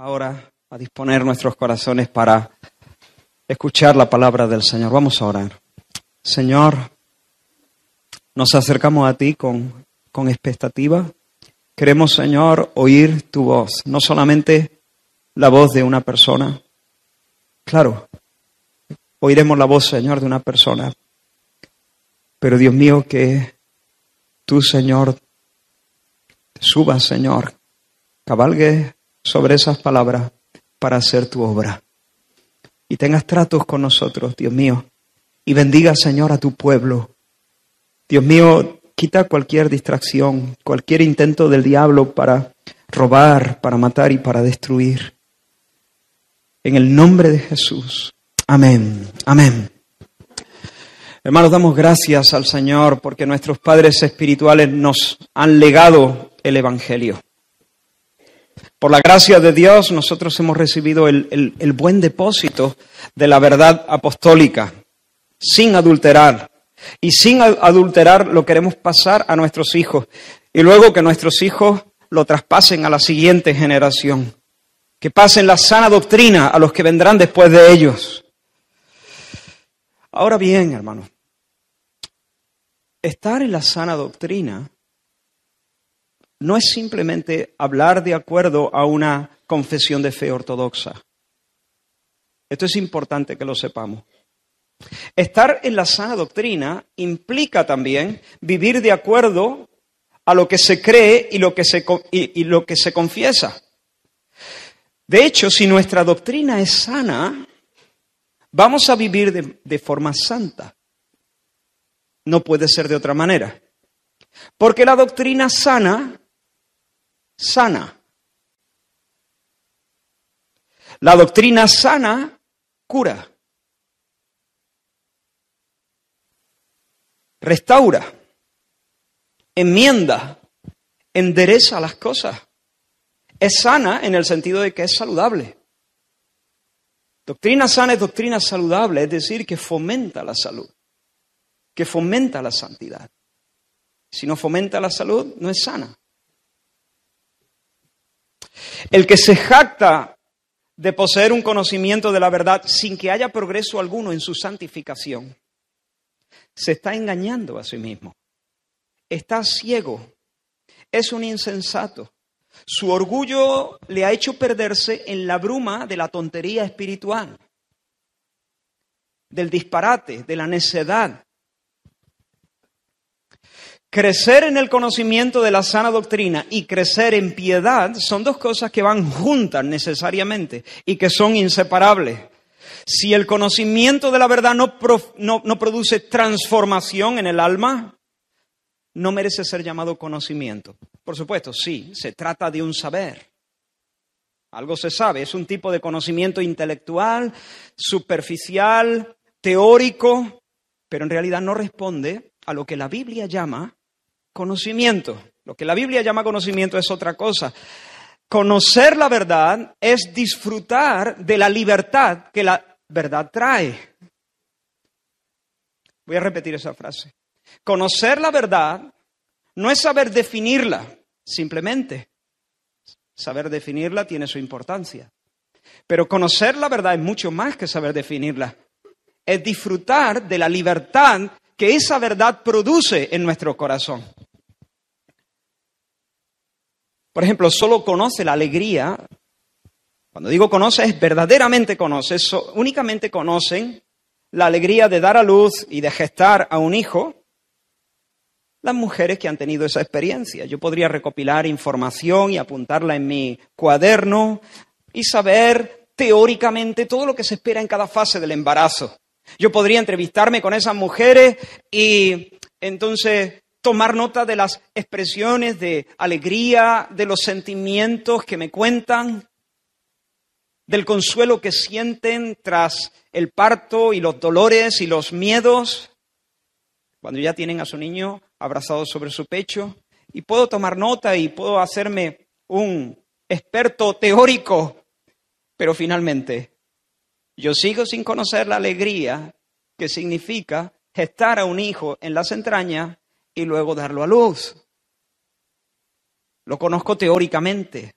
ahora a disponer nuestros corazones para escuchar la palabra del Señor. Vamos a orar. Señor, nos acercamos a ti con, con expectativa. Queremos, Señor, oír tu voz, no solamente la voz de una persona. Claro, oiremos la voz, Señor, de una persona. Pero Dios mío, que tú, Señor, suba, Señor, cabalgues sobre esas palabras para hacer tu obra. Y tengas tratos con nosotros, Dios mío. Y bendiga, Señor, a tu pueblo. Dios mío, quita cualquier distracción, cualquier intento del diablo para robar, para matar y para destruir. En el nombre de Jesús. Amén. Amén. Hermanos, damos gracias al Señor porque nuestros padres espirituales nos han legado el Evangelio. Por la gracia de Dios nosotros hemos recibido el, buen depósito de la verdad apostólica, sin adulterar. Y sin adulterar lo queremos pasar a nuestros hijos. Y luego que nuestros hijos lo traspasen a la siguiente generación. Que pasen la sana doctrina a los que vendrán después de ellos. Ahora bien, hermanos, estar en la sana doctrina no es simplemente hablar de acuerdo a una confesión de fe ortodoxa. Esto es importante que lo sepamos. Estar en la sana doctrina implica también vivir de acuerdo a lo que se cree y lo que se, lo que se confiesa. De hecho, si nuestra doctrina es sana, vamos a vivir de, de forma santa. No puede ser de otra manera. Porque la doctrina sana sana. La doctrina sana cura, restaura, enmienda, endereza las cosas. Es sana en el sentido de que es saludable. Doctrina sana es doctrina saludable, es decir, que fomenta la salud, que fomenta la santidad. Si no fomenta la salud, no es sana. El que se jacta de poseer un conocimiento de la verdad sin que haya progreso alguno en su santificación, se está engañando a sí mismo. Está ciego. Es un insensato. Su orgullo le ha hecho perderse en la bruma de la tontería espiritual, del disparate, de la necedad, Crecer en el conocimiento de la sana doctrina y crecer en piedad son dos cosas que van juntas necesariamente y que son inseparables. Si el conocimiento de la verdad no, no produce transformación en el alma, no merece ser llamado conocimiento. Por supuesto, sí, se trata de un saber. Algo se sabe, es un tipo de conocimiento intelectual, superficial, teórico, pero en realidad no responde a lo que la Biblia llama conocimiento. Lo que la Biblia llama conocimiento es otra cosa. Conocer la verdad es disfrutar de la libertad que la verdad trae. Voy a repetir esa frase. Conocer la verdad no es saber definirla, simplemente. Saber definirla tiene su importancia. Pero conocer la verdad es mucho más que saber definirla. Es disfrutar de la libertad que esa verdad produce en nuestro corazón por ejemplo, solo conoce la alegría, cuando digo conoce es verdaderamente conoce, únicamente conocen la alegría de dar a luz y de gestar a un hijo las mujeres que han tenido esa experiencia. Yo podría recopilar información y apuntarla en mi cuaderno y saber teóricamente todo lo que se espera en cada fase del embarazo. Yo podría entrevistarme con esas mujeres y entonces tomar nota de las expresiones de alegría, de los sentimientos que me cuentan, del consuelo que sienten tras el parto y los dolores y los miedos, cuando ya tienen a su niño abrazado sobre su pecho. Y puedo tomar nota y puedo hacerme un experto teórico, pero finalmente yo sigo sin conocer la alegría que significa gestar a un hijo en las entrañas y luego darlo a luz. Lo conozco teóricamente,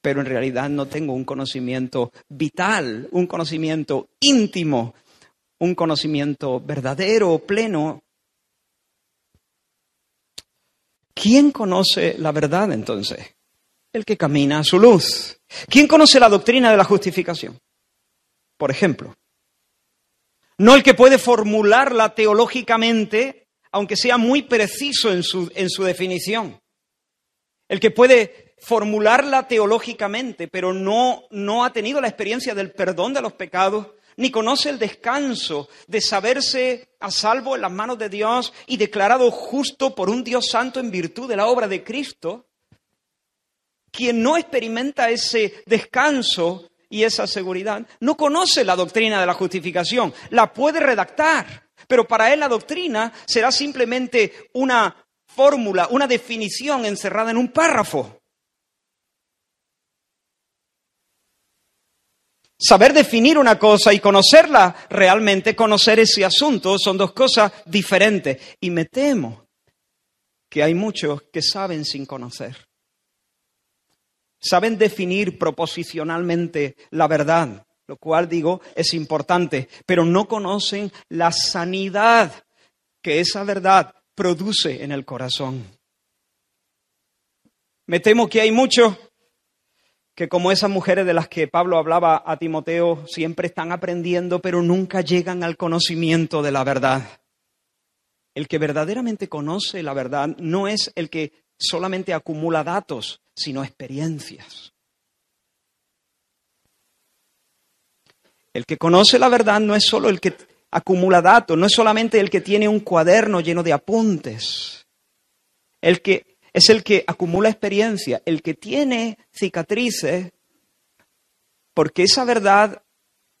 pero en realidad no tengo un conocimiento vital, un conocimiento íntimo, un conocimiento verdadero, pleno. ¿Quién conoce la verdad entonces? El que camina a su luz. ¿Quién conoce la doctrina de la justificación? Por ejemplo, no el que puede formularla teológicamente aunque sea muy preciso en su, en su definición, el que puede formularla teológicamente, pero no, no ha tenido la experiencia del perdón de los pecados, ni conoce el descanso de saberse a salvo en las manos de Dios y declarado justo por un Dios santo en virtud de la obra de Cristo, quien no experimenta ese descanso y esa seguridad, no conoce la doctrina de la justificación, la puede redactar, pero para él la doctrina será simplemente una fórmula, una definición encerrada en un párrafo. Saber definir una cosa y conocerla, realmente conocer ese asunto, son dos cosas diferentes. Y me temo que hay muchos que saben sin conocer. Saben definir proposicionalmente la verdad, lo cual digo es importante, pero no conocen la sanidad que esa verdad produce en el corazón. Me temo que hay muchos que como esas mujeres de las que Pablo hablaba a Timoteo, siempre están aprendiendo, pero nunca llegan al conocimiento de la verdad. El que verdaderamente conoce la verdad no es el que solamente acumula datos, sino experiencias. El que conoce la verdad no es solo el que acumula datos, no es solamente el que tiene un cuaderno lleno de apuntes. El que es el que acumula experiencia, el que tiene cicatrices, porque esa verdad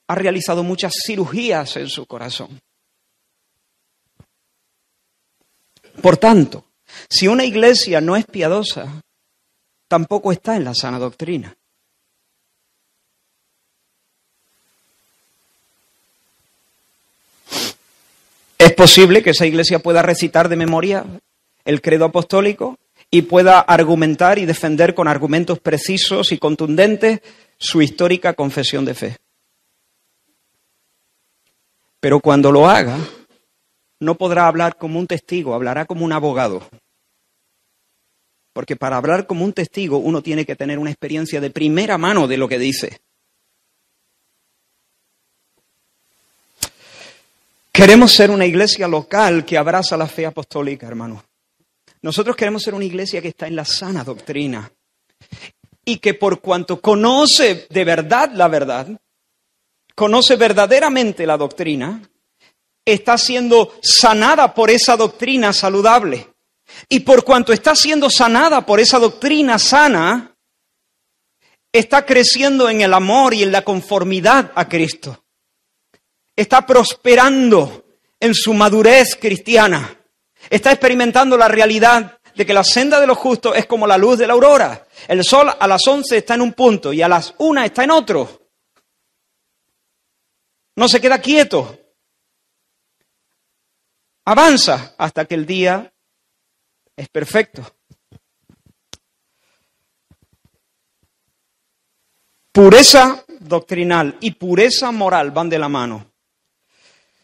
ha realizado muchas cirugías en su corazón. Por tanto, si una iglesia no es piadosa, tampoco está en la sana doctrina. Es posible que esa iglesia pueda recitar de memoria el credo apostólico y pueda argumentar y defender con argumentos precisos y contundentes su histórica confesión de fe. Pero cuando lo haga, no podrá hablar como un testigo, hablará como un abogado. Porque para hablar como un testigo uno tiene que tener una experiencia de primera mano de lo que dice. Queremos ser una iglesia local que abraza la fe apostólica, hermano. Nosotros queremos ser una iglesia que está en la sana doctrina y que por cuanto conoce de verdad la verdad, conoce verdaderamente la doctrina, está siendo sanada por esa doctrina saludable. Y por cuanto está siendo sanada por esa doctrina sana, está creciendo en el amor y en la conformidad a Cristo está prosperando en su madurez cristiana, está experimentando la realidad de que la senda de los justos es como la luz de la aurora. El sol a las once está en un punto y a las una está en otro. No se queda quieto. Avanza hasta que el día es perfecto. Pureza doctrinal y pureza moral van de la mano.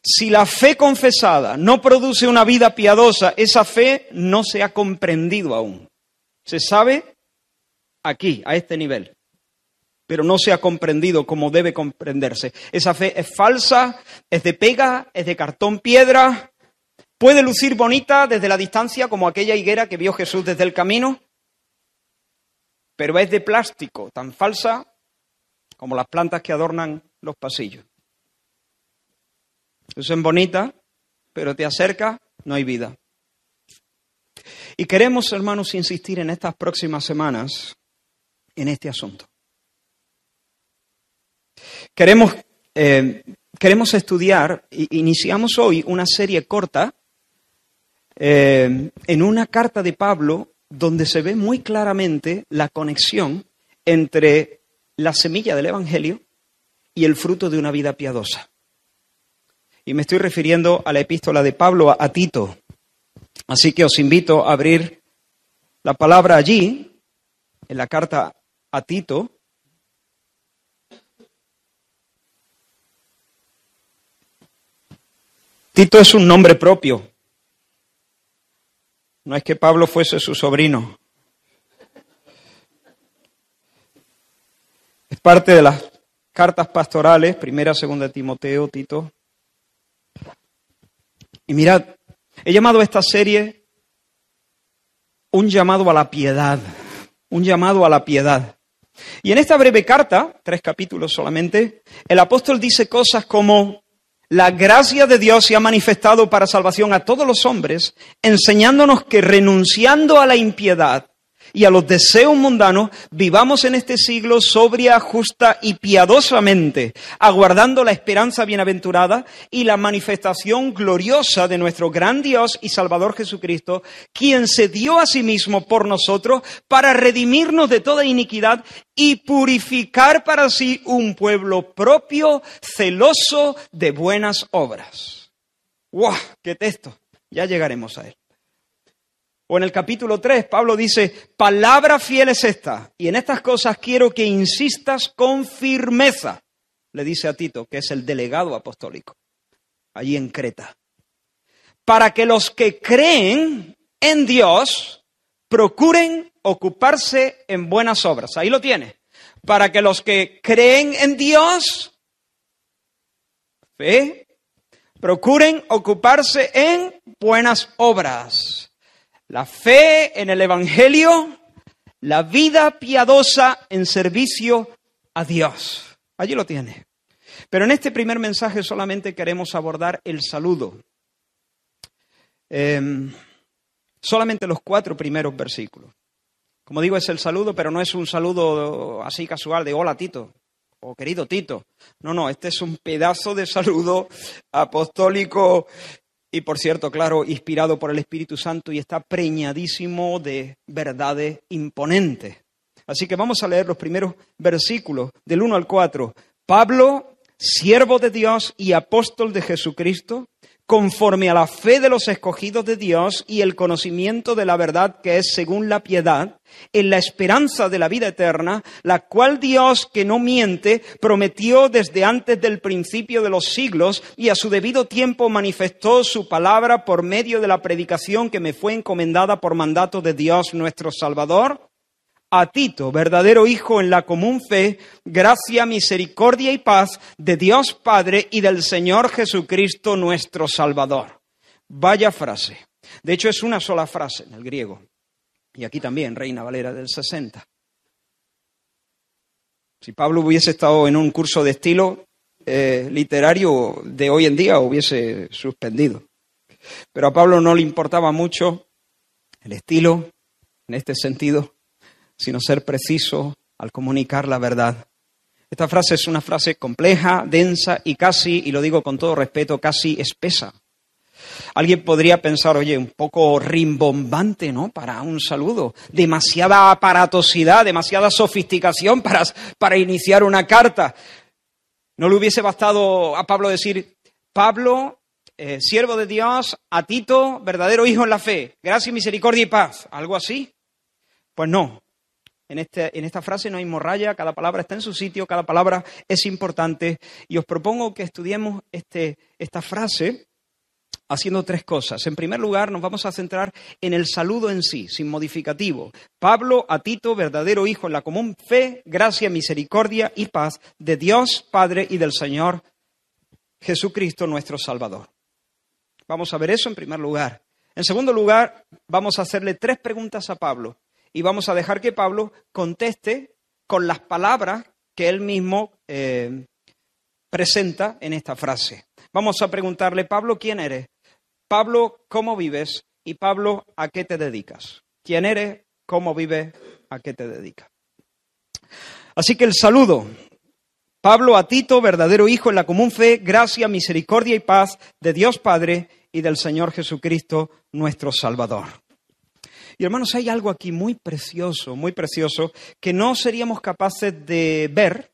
Si la fe confesada no produce una vida piadosa, esa fe no se ha comprendido aún. Se sabe aquí, a este nivel, pero no se ha comprendido como debe comprenderse. Esa fe es falsa, es de pega, es de cartón piedra, puede lucir bonita desde la distancia como aquella higuera que vio Jesús desde el camino, pero es de plástico, tan falsa como las plantas que adornan los pasillos. Son bonita, pero te acerca no hay vida. Y queremos, hermanos, insistir en estas próximas semanas en este asunto. Queremos, eh, queremos estudiar, iniciamos hoy una serie corta eh, en una carta de Pablo donde se ve muy claramente la conexión entre la semilla del Evangelio y el fruto de una vida piadosa y me estoy refiriendo a la epístola de Pablo a Tito. Así que os invito a abrir la palabra allí, en la carta a Tito. Tito es un nombre propio. No es que Pablo fuese su sobrino. Es parte de las cartas pastorales, primera, segunda de Timoteo, Tito, y mirad, he llamado a esta serie un llamado a la piedad, un llamado a la piedad. Y en esta breve carta, tres capítulos solamente, el apóstol dice cosas como, la gracia de Dios se ha manifestado para salvación a todos los hombres, enseñándonos que renunciando a la impiedad y a los deseos mundanos, vivamos en este siglo sobria, justa y piadosamente, aguardando la esperanza bienaventurada y la manifestación gloriosa de nuestro gran Dios y Salvador Jesucristo, quien se dio a sí mismo por nosotros para redimirnos de toda iniquidad y purificar para sí un pueblo propio, celoso de buenas obras. ¡Wow! ¡Qué texto! Ya llegaremos a él o en el capítulo 3, Pablo dice, palabra fiel es esta, y en estas cosas quiero que insistas con firmeza, le dice a Tito, que es el delegado apostólico, allí en Creta, para que los que creen en Dios procuren ocuparse en buenas obras. Ahí lo tiene. Para que los que creen en Dios, fe, procuren ocuparse en buenas obras la fe en el Evangelio, la vida piadosa en servicio a Dios. Allí lo tiene. Pero en este primer mensaje solamente queremos abordar el saludo. Em, solamente los cuatro primeros versículos. Como digo, es el saludo, pero no es un saludo así casual de hola Tito o querido Tito. No, no, este es un pedazo de saludo apostólico y por cierto, claro, inspirado por el Espíritu Santo y está preñadísimo de verdades imponentes. Así que vamos a leer los primeros versículos del 1 al 4. Pablo, siervo de Dios y apóstol de Jesucristo, conforme a la fe de los escogidos de Dios y el conocimiento de la verdad que es según la piedad, en la esperanza de la vida eterna, la cual Dios, que no miente, prometió desde antes del principio de los siglos y a su debido tiempo manifestó su palabra por medio de la predicación que me fue encomendada por mandato de Dios nuestro Salvador a Tito, verdadero hijo en la común fe, gracia, misericordia y paz de Dios Padre y del Señor Jesucristo nuestro Salvador. Vaya frase. De hecho, es una sola frase en el griego. Y aquí también, Reina Valera del 60. Si Pablo hubiese estado en un curso de estilo eh, literario de hoy en día, hubiese suspendido. Pero a Pablo no le importaba mucho el estilo en este sentido sino ser preciso al comunicar la verdad. Esta frase es una frase compleja, densa y casi, y lo digo con todo respeto, casi espesa. Alguien podría pensar, oye, un poco rimbombante, ¿no? Para un saludo. Demasiada aparatosidad, demasiada sofisticación para, para iniciar una carta. ¿No le hubiese bastado a Pablo decir, Pablo, eh, siervo de Dios, a Tito, verdadero hijo en la fe, gracia, misericordia y paz? Algo así. Pues no, este, en, esta frase no hay morralla, cada palabra está en su sitio, cada palabra es importante. Y os propongo que estudiemos este, esta frase haciendo tres cosas. En primer lugar, nos vamos a centrar en el saludo en sí, sin modificativo. Pablo a Tito, verdadero hijo en la común fe, gracia, misericordia y paz de Dios Padre y del Señor Jesucristo nuestro Salvador. Vamos a ver eso en primer lugar. En segundo lugar, vamos a hacerle tres preguntas a Pablo y vamos a dejar que Pablo conteste con las palabras que él mismo eh, presenta en esta frase. Vamos a preguntarle, Pablo, ¿quién eres? Pablo, ¿cómo vives? Y Pablo, ¿a qué te dedicas? ¿Quién eres? ¿Cómo vives? ¿A qué te dedicas? Así que el saludo. Pablo a Tito, verdadero hijo en la común fe, gracia, misericordia y paz de Dios Padre y del Señor Jesucristo, nuestro Salvador. Y hermanos, hay algo aquí muy precioso, muy precioso, que no seríamos capaces de ver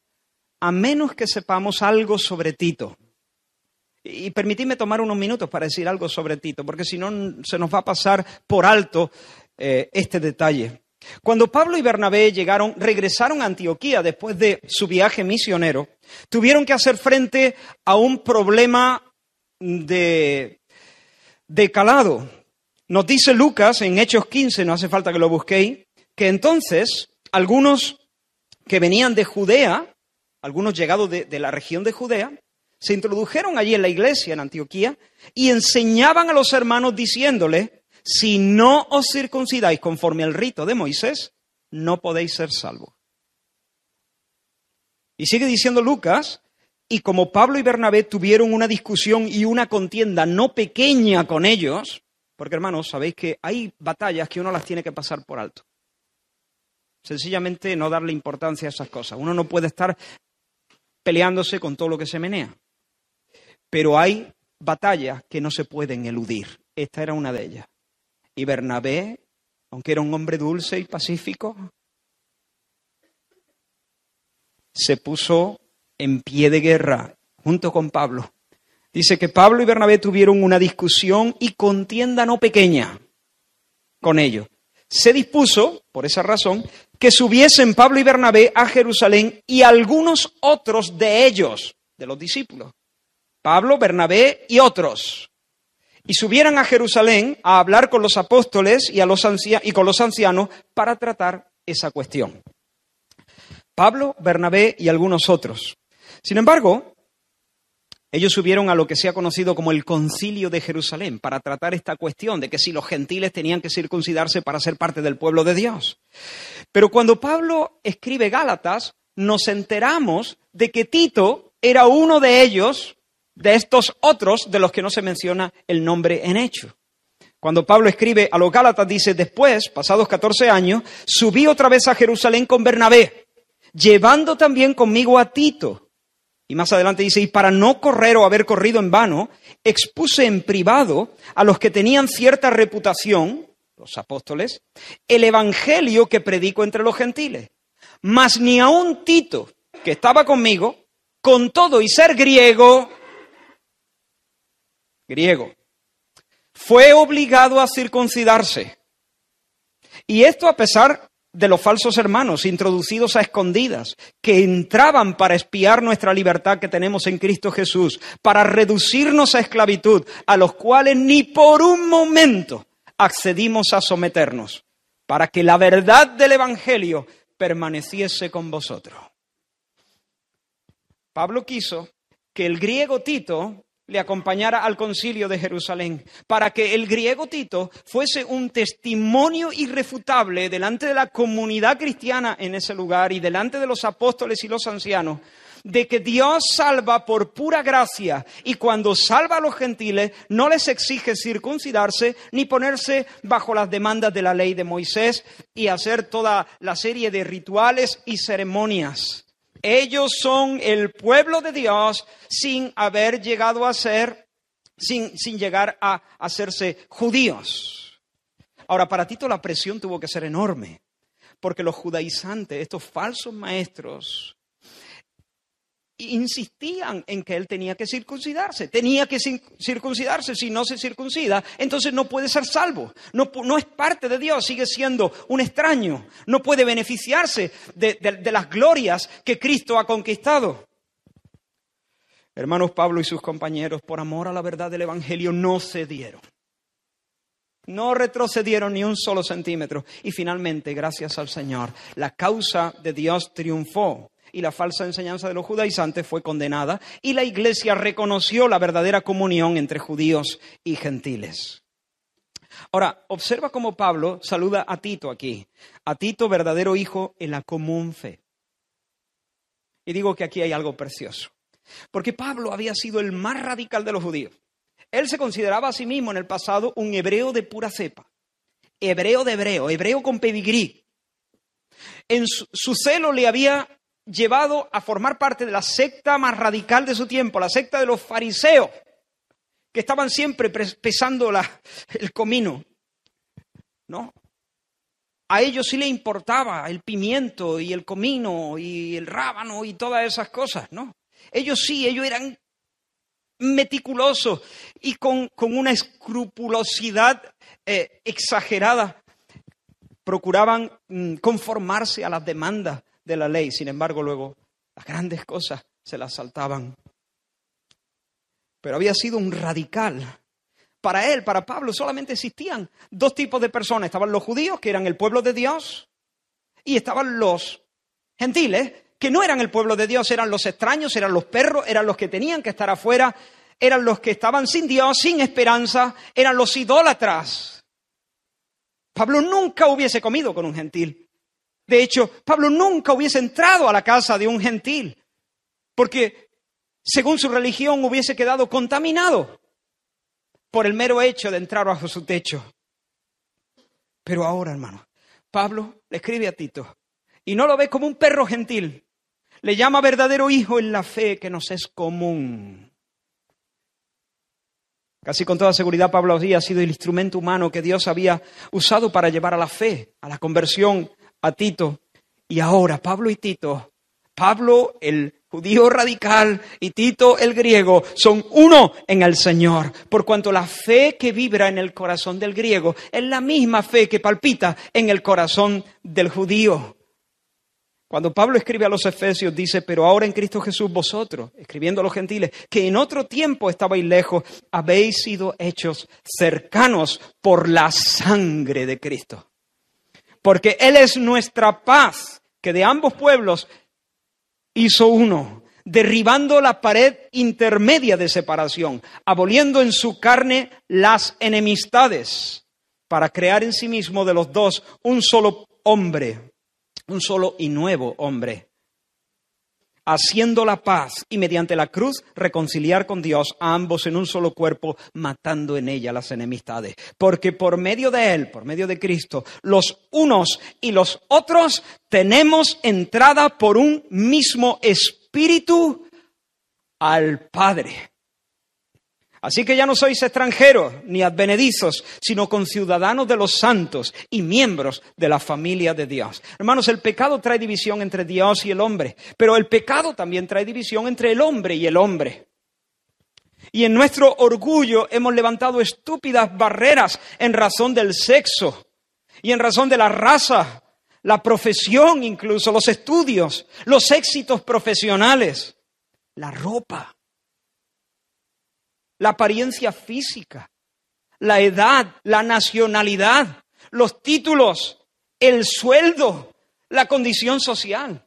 a menos que sepamos algo sobre Tito. Y permitidme tomar unos minutos para decir algo sobre Tito, porque si no se nos va a pasar por alto eh, este detalle. Cuando Pablo y Bernabé llegaron, regresaron a Antioquía después de su viaje misionero, tuvieron que hacer frente a un problema de, de calado. Nos dice Lucas en Hechos 15, no hace falta que lo busquéis, que entonces algunos que venían de Judea, algunos llegados de, la región de Judea, se introdujeron allí en la iglesia en Antioquía y enseñaban a los hermanos diciéndoles, si no os circuncidáis conforme al rito de Moisés, no podéis ser salvos. Y sigue diciendo Lucas, y como Pablo y Bernabé tuvieron una discusión y una contienda no pequeña con ellos, porque hermanos, sabéis que hay batallas que uno las tiene que pasar por alto. Sencillamente no darle importancia a esas cosas. Uno no puede estar peleándose con todo lo que se menea. Pero hay batallas que no se pueden eludir. Esta era una de ellas. Y Bernabé, aunque era un hombre dulce y pacífico, se puso en pie de guerra junto con Pablo Dice que Pablo y Bernabé tuvieron una discusión y contienda no pequeña con ellos. Se dispuso, por esa razón, que subiesen Pablo y Bernabé a Jerusalén y algunos otros de ellos, de los discípulos, Pablo, Bernabé y otros, y subieran a Jerusalén a hablar con los apóstoles y, a los y con los ancianos para tratar esa cuestión. Pablo, Bernabé y algunos otros. Sin embargo, ellos subieron a lo que se ha conocido como el concilio de Jerusalén para tratar esta cuestión de que si los gentiles tenían que circuncidarse para ser parte del pueblo de Dios. Pero cuando Pablo escribe Gálatas, nos enteramos de que Tito era uno de ellos, de estos otros de los que no se menciona el nombre en hecho. Cuando Pablo escribe a los Gálatas, dice, después, pasados 14 años, subí otra vez a Jerusalén con Bernabé, llevando también conmigo a Tito y más adelante dice, y para no correr o haber corrido en vano, expuse en privado a los que tenían cierta reputación, los apóstoles, el Evangelio que predico entre los gentiles. Mas ni a un Tito, que estaba conmigo, con todo y ser griego, griego, fue obligado a circuncidarse. Y esto a pesar de los falsos hermanos introducidos a escondidas, que entraban para espiar nuestra libertad que tenemos en Cristo Jesús, para reducirnos a esclavitud, a los cuales ni por un momento accedimos a someternos, para que la verdad del Evangelio permaneciese con vosotros. Pablo quiso que el griego Tito le acompañara al concilio de Jerusalén, para que el griego Tito fuese un testimonio irrefutable delante de la comunidad cristiana en ese lugar y delante de los apóstoles y los ancianos, de que Dios salva por pura gracia y cuando salva a los gentiles no les exige circuncidarse ni ponerse bajo las demandas de la ley de Moisés y hacer toda la serie de rituales y ceremonias ellos son el pueblo de Dios sin haber llegado a ser, sin, sin llegar a hacerse judíos. Ahora, para Tito la presión tuvo que ser enorme, porque los judaizantes, estos falsos maestros, insistían en que él tenía que circuncidarse, tenía que circuncidarse, si no se circuncida, entonces no puede ser salvo, no, no es parte de Dios, sigue siendo un extraño, no puede beneficiarse de, de las glorias que Cristo ha conquistado. Hermanos Pablo y sus compañeros, por amor a la verdad del Evangelio, no cedieron. No retrocedieron ni un solo centímetro. Y finalmente, gracias al Señor, la causa de Dios triunfó y la falsa enseñanza de los judaizantes fue condenada y la iglesia reconoció la verdadera comunión entre judíos y gentiles. Ahora, observa cómo Pablo saluda a Tito aquí, a Tito verdadero hijo en la común fe. Y digo que aquí hay algo precioso, porque Pablo había sido el más radical de los judíos. Él se consideraba a sí mismo en el pasado un hebreo de pura cepa, hebreo de hebreo, hebreo con pedigrí. En su, su celo le había llevado a formar parte de la secta más radical de su tiempo, la secta de los fariseos, que estaban siempre pesando el comino. ¿No? A ellos sí le importaba el pimiento y el comino y el rábano y todas esas cosas, ¿no? Ellos sí, ellos eran meticulosos y con, una escrupulosidad eh, exagerada procuraban mm, conformarse a las demandas de la ley. Sin embargo, luego las grandes cosas se las saltaban. Pero había sido un radical. Para él, para Pablo, solamente existían dos tipos de personas. Estaban los judíos, que eran el pueblo de Dios, y estaban los gentiles, que no eran el pueblo de Dios, eran los extraños, eran los perros, eran los que tenían que estar afuera, eran los que estaban sin Dios, sin esperanza, eran los idólatras. Pablo nunca hubiese comido con un gentil. De hecho, Pablo nunca hubiese entrado a la casa de un gentil, porque según su religión hubiese quedado contaminado por el mero hecho de entrar bajo su techo. Pero ahora, hermano, Pablo le escribe a Tito y no lo ve como un perro gentil, le llama verdadero hijo en la fe que nos es común. Casi con toda seguridad Pablo había sido el instrumento humano que Dios había usado para llevar a la fe, a la conversión a Tito. Y ahora Pablo y Tito, Pablo el judío radical y Tito el griego son uno en el Señor, por cuanto la fe que vibra en el corazón del griego es la misma fe que palpita en el corazón del judío. Cuando Pablo escribe a los Efesios dice, pero ahora en Cristo Jesús vosotros, escribiendo a los gentiles, que en otro tiempo estabais lejos, habéis sido hechos cercanos por la sangre de Cristo porque Él es nuestra paz, que de ambos pueblos hizo uno, derribando la pared intermedia de separación, aboliendo en su carne las enemistades, para crear en sí mismo de los dos un solo hombre, un solo y nuevo hombre, haciendo la paz y mediante la cruz reconciliar con Dios a ambos en un solo cuerpo, matando en ella las enemistades. Porque por medio de Él, por medio de Cristo, los unos y los otros tenemos entrada por un mismo espíritu al Padre. Así que ya no sois extranjeros ni advenedizos, sino conciudadanos de los santos y miembros de la familia de Dios. Hermanos, el pecado trae división entre Dios y el hombre, pero el pecado también trae división entre el hombre y el hombre. Y en nuestro orgullo hemos levantado estúpidas barreras en razón del sexo y en razón de la raza, la profesión incluso, los estudios, los éxitos profesionales, la ropa la apariencia física, la edad, la nacionalidad, los títulos, el sueldo, la condición social.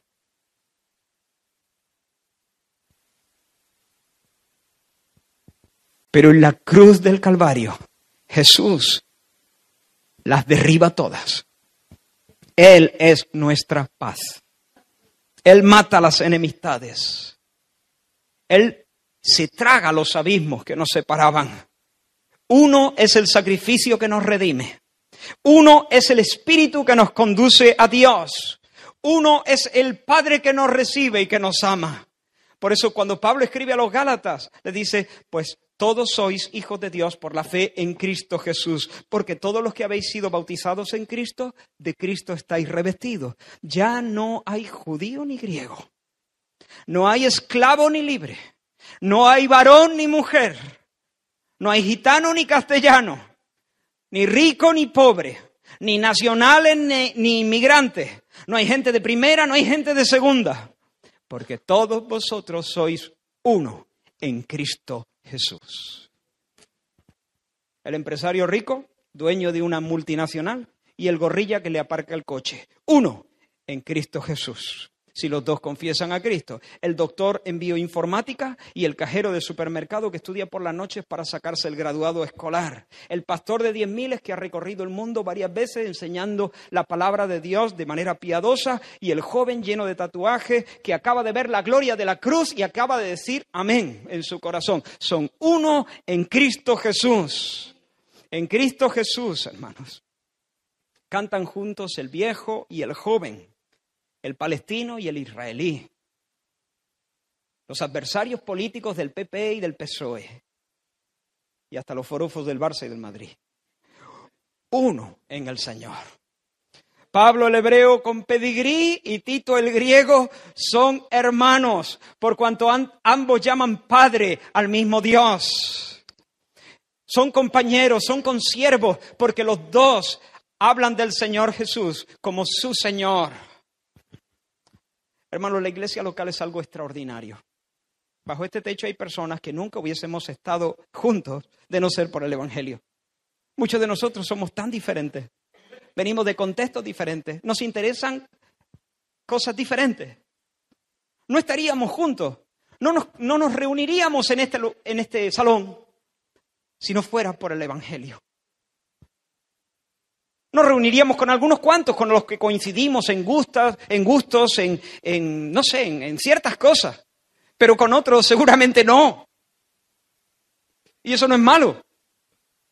Pero en la cruz del Calvario, Jesús las derriba todas. Él es nuestra paz. Él mata las enemistades. Él se traga los abismos que nos separaban. Uno es el sacrificio que nos redime. Uno es el Espíritu que nos conduce a Dios. Uno es el Padre que nos recibe y que nos ama. Por eso cuando Pablo escribe a los Gálatas, le dice, pues todos sois hijos de Dios por la fe en Cristo Jesús, porque todos los que habéis sido bautizados en Cristo, de Cristo estáis revestidos. Ya no hay judío ni griego, no hay esclavo ni libre, no hay varón ni mujer, no hay gitano ni castellano, ni rico ni pobre, ni nacionales ni, inmigrantes, no hay gente de primera, no hay gente de segunda, porque todos vosotros sois uno en Cristo Jesús. El empresario rico, dueño de una multinacional, y el gorrilla que le aparca el coche. Uno en Cristo Jesús si los dos confiesan a Cristo. El doctor en bioinformática y el cajero de supermercado que estudia por las noches para sacarse el graduado escolar. El pastor de diez miles que ha recorrido el mundo varias veces enseñando la palabra de Dios de manera piadosa y el joven lleno de tatuajes que acaba de ver la gloria de la cruz y acaba de decir amén en su corazón. Son uno en Cristo Jesús. En Cristo Jesús, hermanos. Cantan juntos el viejo y el joven el palestino y el israelí, los adversarios políticos del PP y del PSOE, y hasta los forofos del Barça y del Madrid. Uno en el Señor. Pablo el hebreo con pedigrí y Tito el griego son hermanos, por cuanto ambos llaman Padre al mismo Dios. Son compañeros, son consiervos, porque los dos hablan del Señor Jesús como su Señor. Hermano, la iglesia local es algo extraordinario. Bajo este techo hay personas que nunca hubiésemos estado juntos de no ser por el Evangelio. Muchos de nosotros somos tan diferentes, venimos de contextos diferentes, nos interesan cosas diferentes. No estaríamos juntos, no nos, no nos reuniríamos en este, en este salón si no fuera por el Evangelio. Nos reuniríamos con algunos cuantos, con los que coincidimos en, en gustos, en, no sé, en, ciertas cosas, pero con otros seguramente no. Y eso no es malo.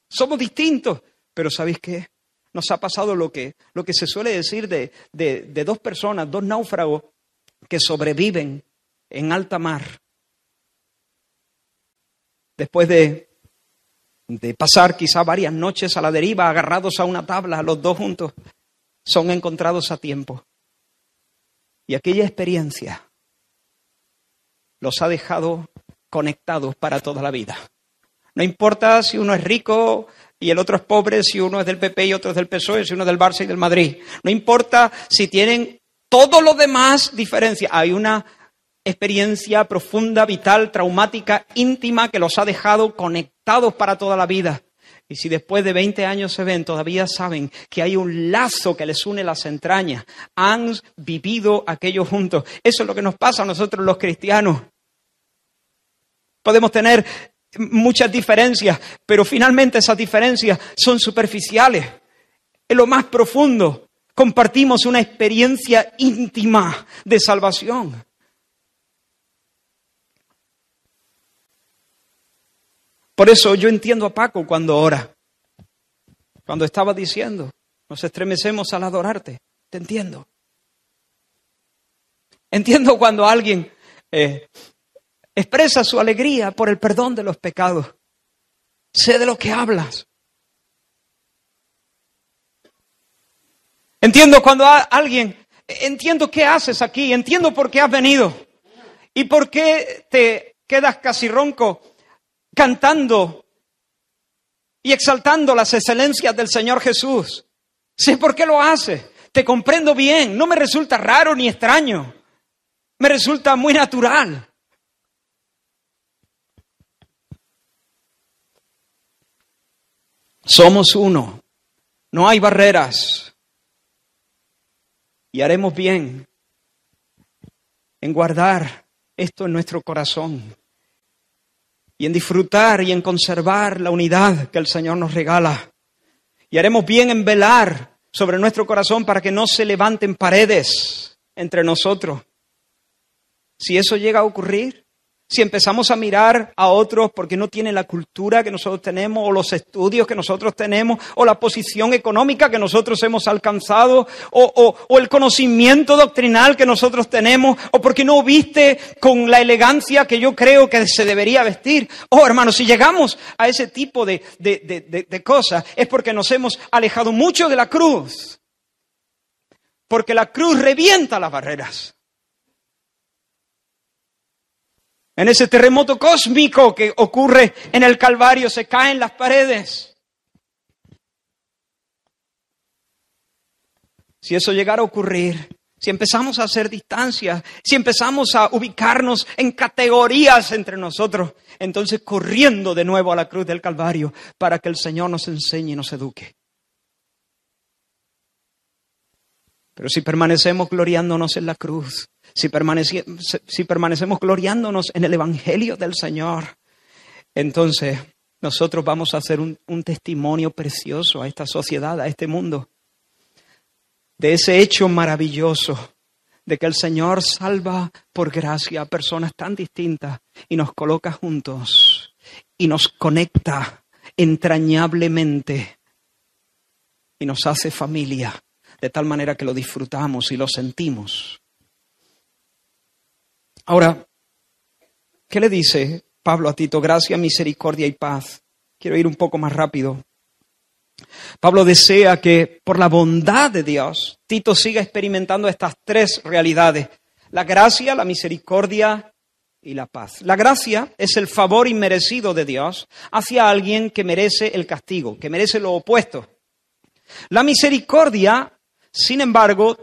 Somos distintos, pero ¿sabéis qué? Nos ha pasado lo que, lo que se suele decir de dos personas, dos náufragos que sobreviven en alta mar después de de pasar quizá varias noches a la deriva, agarrados a una tabla, los dos juntos, son encontrados a tiempo. Y aquella experiencia los ha dejado conectados para toda la vida. No importa si uno es rico y el otro es pobre, si uno es del PP y otro es del PSOE, si uno es del Barça y del Madrid. No importa si tienen todo lo demás diferencia. Hay una experiencia profunda, vital, traumática, íntima, que los ha dejado conectados para toda la vida. Y si después de 20 años se ven, todavía saben que hay un lazo que les une las entrañas. Han vivido aquello juntos. Eso es lo que nos pasa a nosotros los cristianos. Podemos tener muchas diferencias, pero finalmente esas diferencias son superficiales. En lo más profundo compartimos una experiencia íntima de salvación. Por eso yo entiendo a Paco cuando ora, cuando estaba diciendo, nos estremecemos al adorarte, te entiendo. Entiendo cuando alguien eh, expresa su alegría por el perdón de los pecados. Sé de lo que hablas. Entiendo cuando alguien, entiendo qué haces aquí, entiendo por qué has venido y por qué te quedas casi ronco cantando y exaltando las excelencias del Señor Jesús. Sé por qué lo hace. Te comprendo bien. No me resulta raro ni extraño. Me resulta muy natural. Somos uno. No hay barreras. Y haremos bien en guardar esto en nuestro corazón y en disfrutar y en conservar la unidad que el Señor nos regala. Y haremos bien en velar sobre nuestro corazón para que no se levanten paredes entre nosotros. Si eso llega a ocurrir, si empezamos a mirar a otros porque no tienen la cultura que nosotros tenemos, o los estudios que nosotros tenemos, o la posición económica que nosotros hemos alcanzado, o, o, el conocimiento doctrinal que nosotros tenemos, o porque no viste con la elegancia que yo creo que se debería vestir. Oh, hermanos, si llegamos a ese tipo de, de, de, de cosas, es porque nos hemos alejado mucho de la cruz. Porque la cruz revienta las barreras. En ese terremoto cósmico que ocurre en el Calvario se caen las paredes. Si eso llegara a ocurrir, si empezamos a hacer distancias, si empezamos a ubicarnos en categorías entre nosotros, entonces corriendo de nuevo a la cruz del Calvario para que el Señor nos enseñe y nos eduque. Pero si permanecemos gloriándonos en la cruz, si, si permanecemos gloriándonos en el Evangelio del Señor, entonces nosotros vamos a hacer un, un testimonio precioso a esta sociedad, a este mundo, de ese hecho maravilloso de que el Señor salva por gracia a personas tan distintas y nos coloca juntos y nos conecta entrañablemente y nos hace familia, de tal manera que lo disfrutamos y lo sentimos. Ahora, ¿qué le dice Pablo a Tito? Gracia, misericordia y paz. Quiero ir un poco más rápido. Pablo desea que por la bondad de Dios, Tito siga experimentando estas tres realidades. La gracia, la misericordia y la paz. La gracia es el favor inmerecido de Dios hacia alguien que merece el castigo, que merece lo opuesto. La misericordia, sin embargo,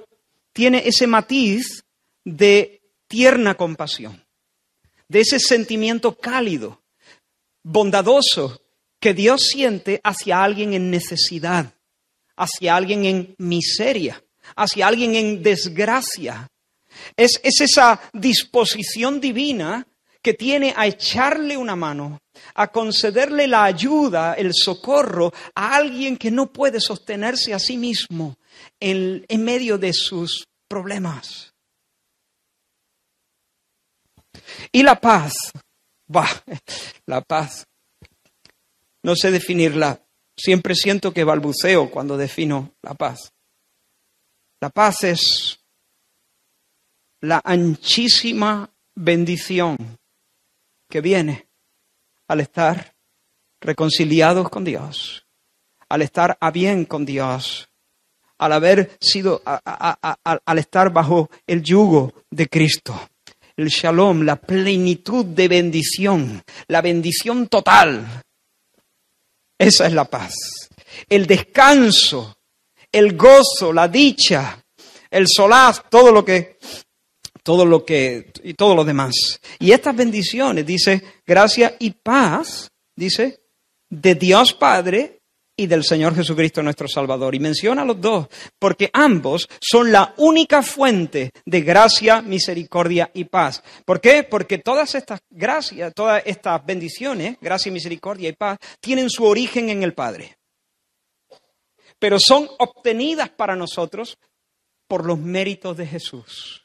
tiene ese matiz de tierna compasión, de ese sentimiento cálido, bondadoso que Dios siente hacia alguien en necesidad, hacia alguien en miseria, hacia alguien en desgracia. Es, esa disposición divina que tiene a echarle una mano, a concederle la ayuda, el socorro a alguien que no puede sostenerse a sí mismo en medio de sus problemas. Y la paz, va la paz, no sé definirla. Siempre siento que balbuceo cuando defino la paz. La paz es la anchísima bendición que viene al estar reconciliados con Dios, al estar a bien con Dios, al haber sido, al estar bajo el yugo de Cristo el shalom, la plenitud de bendición, la bendición total. Esa es la paz. El descanso, el gozo, la dicha, el solaz, todo lo que todo lo que y todo lo demás. Y estas bendiciones dice gracia y paz, dice de Dios Padre y del Señor Jesucristo nuestro Salvador. Y menciona a los dos, porque ambos son la única fuente de gracia, misericordia y paz. ¿Por qué? Porque todas estas gracias, todas estas bendiciones, gracia, misericordia y paz, tienen su origen en el Padre. Pero son obtenidas para nosotros por los méritos de Jesús.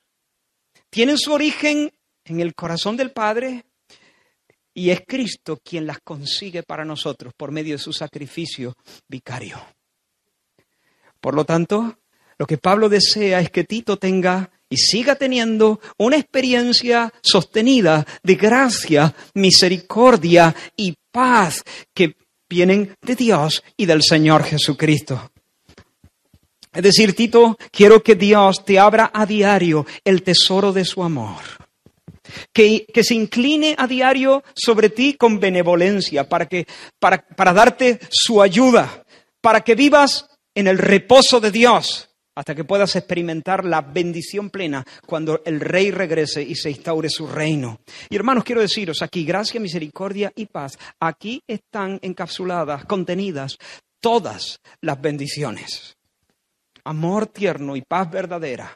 Tienen su origen en el corazón del Padre, y es Cristo quien las consigue para nosotros por medio de su sacrificio vicario. Por lo tanto, lo que Pablo desea es que Tito tenga y siga teniendo una experiencia sostenida de gracia, misericordia y paz que vienen de Dios y del Señor Jesucristo. Es decir, Tito, quiero que Dios te abra a diario el tesoro de su amor que, se incline a diario sobre ti con benevolencia, para, que, para, para darte su ayuda, para que vivas en el reposo de Dios, hasta que puedas experimentar la bendición plena cuando el rey regrese y se instaure su reino. Y hermanos, quiero deciros aquí, gracia, misericordia y paz, aquí están encapsuladas, contenidas todas las bendiciones. Amor tierno y paz verdadera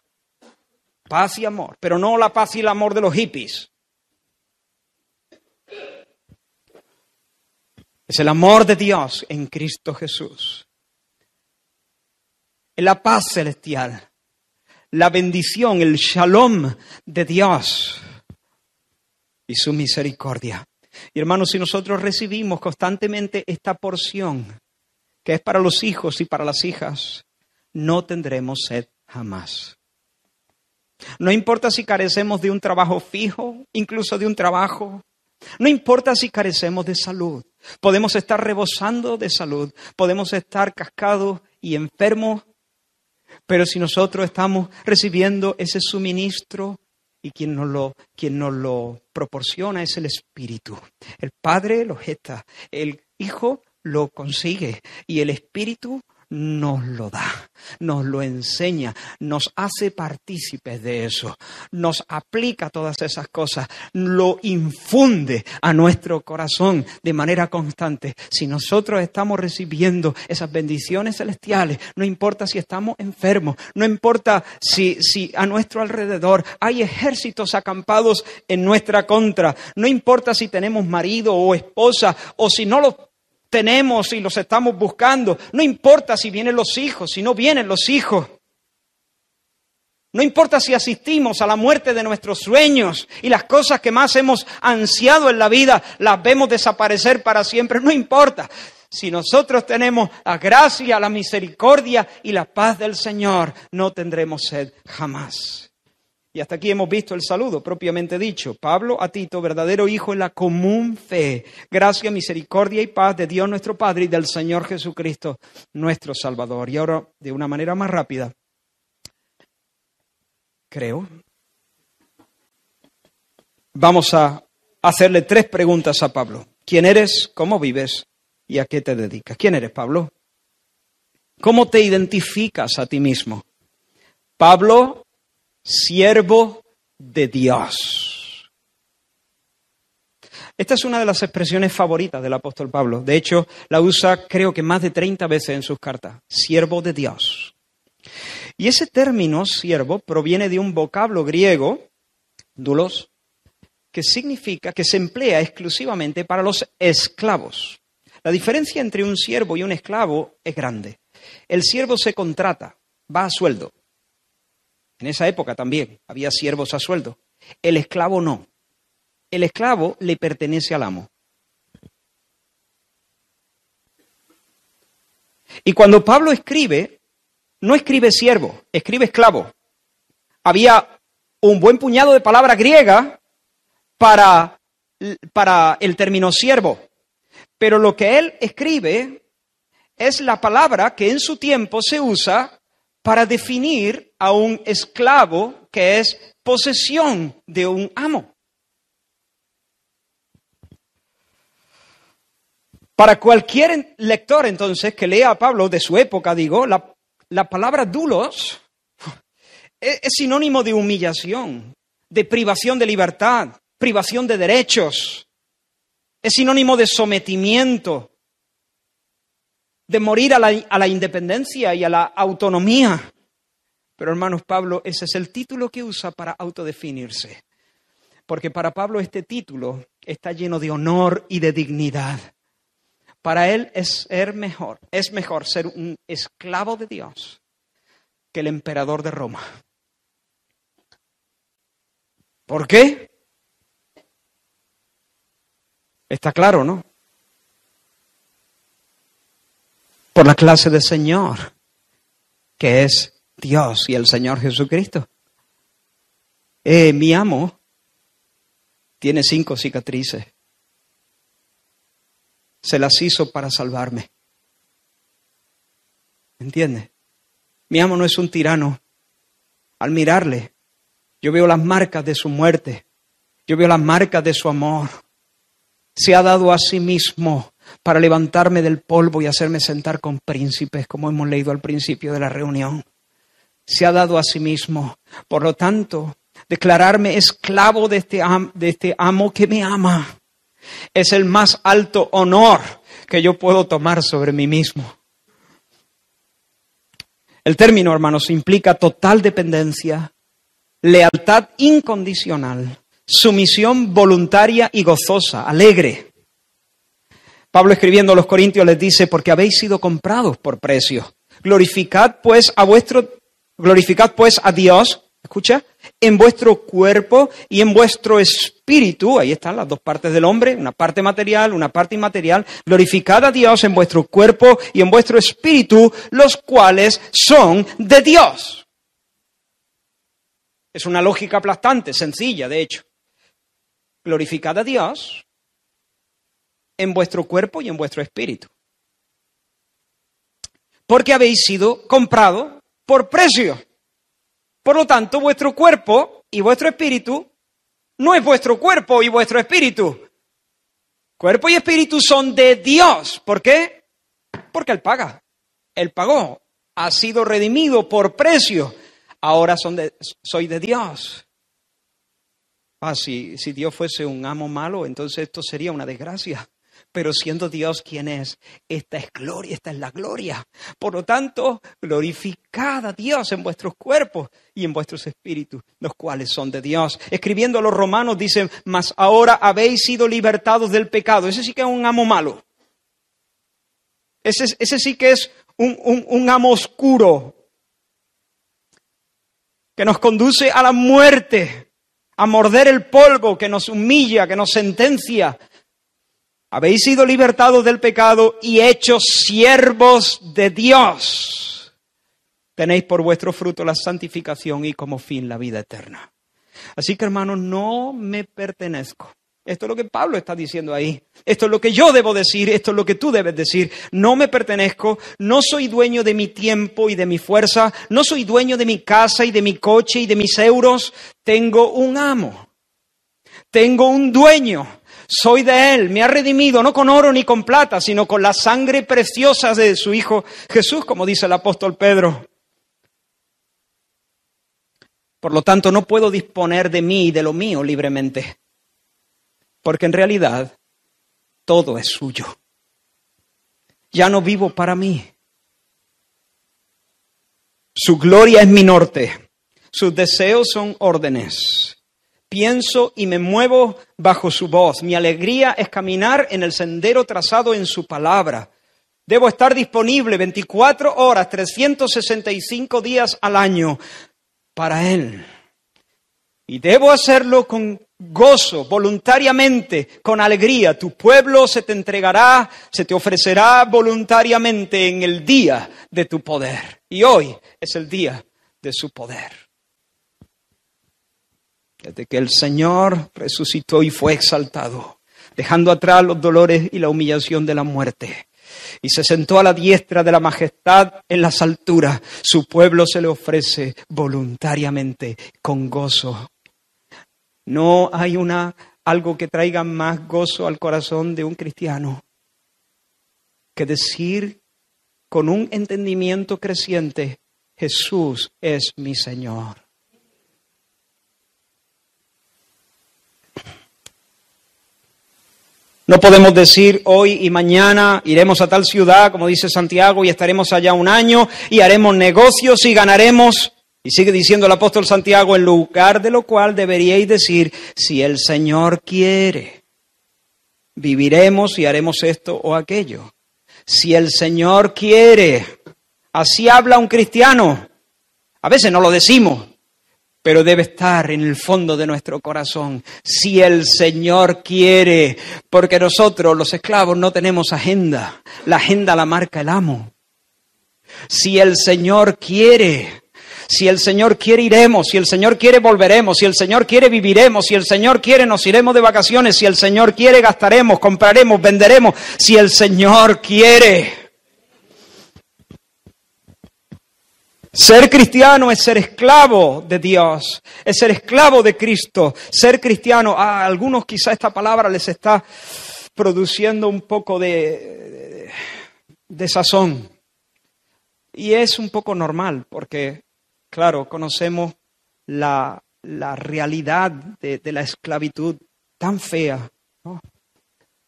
Paz y amor, pero no la paz y el amor de los hippies. Es el amor de Dios en Cristo Jesús. Es la paz celestial, la bendición, el shalom de Dios y su misericordia. Y hermanos, si nosotros recibimos constantemente esta porción, que es para los hijos y para las hijas, no tendremos sed jamás. No importa si carecemos de un trabajo fijo, incluso de un trabajo. No importa si carecemos de salud. Podemos estar rebosando de salud, podemos estar cascados y enfermos, pero si nosotros estamos recibiendo ese suministro y quien nos lo, quien nos lo proporciona es el Espíritu. El Padre lo gesta, el Hijo lo consigue y el Espíritu nos lo da, nos lo enseña, nos hace partícipes de eso, nos aplica todas esas cosas, lo infunde a nuestro corazón de manera constante. Si nosotros estamos recibiendo esas bendiciones celestiales, no importa si estamos enfermos, no importa si, si a nuestro alrededor hay ejércitos acampados en nuestra contra, no importa si tenemos marido o esposa o si no los tenemos y los estamos buscando. No importa si vienen los hijos, si no vienen los hijos. No importa si asistimos a la muerte de nuestros sueños y las cosas que más hemos ansiado en la vida las vemos desaparecer para siempre. No importa si nosotros tenemos la gracia, la misericordia y la paz del Señor, no tendremos sed jamás. Y hasta aquí hemos visto el saludo propiamente dicho. Pablo a Tito, verdadero hijo en la común fe, gracia, misericordia y paz de Dios nuestro Padre y del Señor Jesucristo nuestro Salvador. Y ahora, de una manera más rápida, creo, vamos a hacerle tres preguntas a Pablo. ¿Quién eres? ¿Cómo vives? ¿Y a qué te dedicas? ¿Quién eres, Pablo? ¿Cómo te identificas a ti mismo? Pablo siervo de Dios. Esta es una de las expresiones favoritas del apóstol Pablo. De hecho, la usa creo que más de 30 veces en sus cartas. Siervo de Dios. Y ese término siervo proviene de un vocablo griego, dulos, que significa que se emplea exclusivamente para los esclavos. La diferencia entre un siervo y un esclavo es grande. El siervo se contrata, va a sueldo, en esa época también había siervos a sueldo. El esclavo no. El esclavo le pertenece al amo. Y cuando Pablo escribe, no escribe siervo, escribe esclavo. Había un buen puñado de palabra griega para, para el término siervo. Pero lo que él escribe es la palabra que en su tiempo se usa para definir a un esclavo que es posesión de un amo. Para cualquier lector entonces que lea a Pablo de su época, digo, la, palabra dulos es sinónimo de humillación, de privación de libertad, privación de derechos, es sinónimo de sometimiento, de morir a la, independencia y a la autonomía. Pero hermanos, Pablo, ese es el título que usa para autodefinirse. Porque para Pablo este título está lleno de honor y de dignidad. Para él es ser mejor, es mejor ser un esclavo de Dios que el emperador de Roma. ¿Por qué? Está claro, ¿no? por la clase de Señor que es Dios y el Señor Jesucristo. Eh, mi amo tiene cinco cicatrices. Se las hizo para salvarme. ¿Entiende? Mi amo no es un tirano. Al mirarle, yo veo las marcas de su muerte. Yo veo las marcas de su amor. Se ha dado a sí mismo para levantarme del polvo y hacerme sentar con príncipes, como hemos leído al principio de la reunión. Se ha dado a sí mismo. Por lo tanto, declararme esclavo de este, de este amo que me ama es el más alto honor que yo puedo tomar sobre mí mismo. El término, hermanos, implica total dependencia, lealtad incondicional, sumisión voluntaria y gozosa, alegre, Pablo escribiendo a los Corintios les dice, porque habéis sido comprados por precio. Glorificad pues a vuestro, glorificad pues a Dios, escucha, en vuestro cuerpo y en vuestro espíritu. Ahí están las dos partes del hombre, una parte material, una parte inmaterial. Glorificad a Dios en vuestro cuerpo y en vuestro espíritu, los cuales son de Dios. Es una lógica aplastante, sencilla, de hecho. Glorificad a Dios en vuestro cuerpo y en vuestro espíritu. Porque habéis sido comprado por precio. Por lo tanto, vuestro cuerpo y vuestro espíritu no es vuestro cuerpo y vuestro espíritu. Cuerpo y espíritu son de Dios. ¿Por qué? Porque Él paga. Él pagó. Ha sido redimido por precio. Ahora son de, soy de Dios. Ah, si Dios fuese un amo malo, entonces esto sería una desgracia pero siendo Dios quien es, esta es gloria, esta es la gloria. Por lo tanto, glorificad a Dios en vuestros cuerpos y en vuestros espíritus, los cuales son de Dios. Escribiendo a los romanos dicen, mas ahora habéis sido libertados del pecado. Ese sí que es un amo malo. Ese, sí que es un, un amo oscuro que nos conduce a la muerte, a morder el polvo, que nos humilla, que nos sentencia, habéis sido libertados del pecado y hechos siervos de Dios. Tenéis por vuestro fruto la santificación y como fin la vida eterna. Así que hermanos, no me pertenezco. Esto es lo que Pablo está diciendo ahí. Esto es lo que yo debo decir, esto es lo que tú debes decir. No me pertenezco, no soy dueño de mi tiempo y de mi fuerza, no soy dueño de mi casa y de mi coche y de mis euros. Tengo un amo, tengo un dueño soy de Él, me ha redimido, no con oro ni con plata, sino con la sangre preciosa de su Hijo Jesús, como dice el apóstol Pedro. Por lo tanto, no puedo disponer de mí y de lo mío libremente, porque en realidad todo es suyo. Ya no vivo para mí. Su gloria es mi norte, sus deseos son órdenes pienso y me muevo bajo su voz. Mi alegría es caminar en el sendero trazado en su palabra. Debo estar disponible 24 horas, 365 días al año para Él. Y debo hacerlo con gozo, voluntariamente, con alegría. Tu pueblo se te entregará, se te ofrecerá voluntariamente en el día de tu poder. Y hoy es el día de su poder desde que el Señor resucitó y fue exaltado, dejando atrás los dolores y la humillación de la muerte. Y se sentó a la diestra de la majestad en las alturas. Su pueblo se le ofrece voluntariamente, con gozo. No hay una, algo que traiga más gozo al corazón de un cristiano que decir con un entendimiento creciente, Jesús es mi Señor. No podemos decir hoy y mañana iremos a tal ciudad, como dice Santiago, y estaremos allá un año y haremos negocios y ganaremos. Y sigue diciendo el apóstol Santiago, en lugar de lo cual deberíais decir, si el Señor quiere, viviremos y haremos esto o aquello. Si el Señor quiere, así habla un cristiano. A veces no lo decimos, pero debe estar en el fondo de nuestro corazón, si el Señor quiere, porque nosotros los esclavos no tenemos agenda, la agenda la marca el amo. Si el Señor quiere, si el Señor quiere iremos, si el Señor quiere volveremos, si el Señor quiere viviremos, si el Señor quiere nos iremos de vacaciones, si el Señor quiere gastaremos, compraremos, venderemos, si el Señor quiere. Ser cristiano es ser esclavo de Dios, es ser esclavo de Cristo. Ser cristiano, a algunos quizá esta palabra les está produciendo un poco de, sazón. Y es un poco normal, porque, claro, conocemos la, realidad de, la esclavitud tan fea,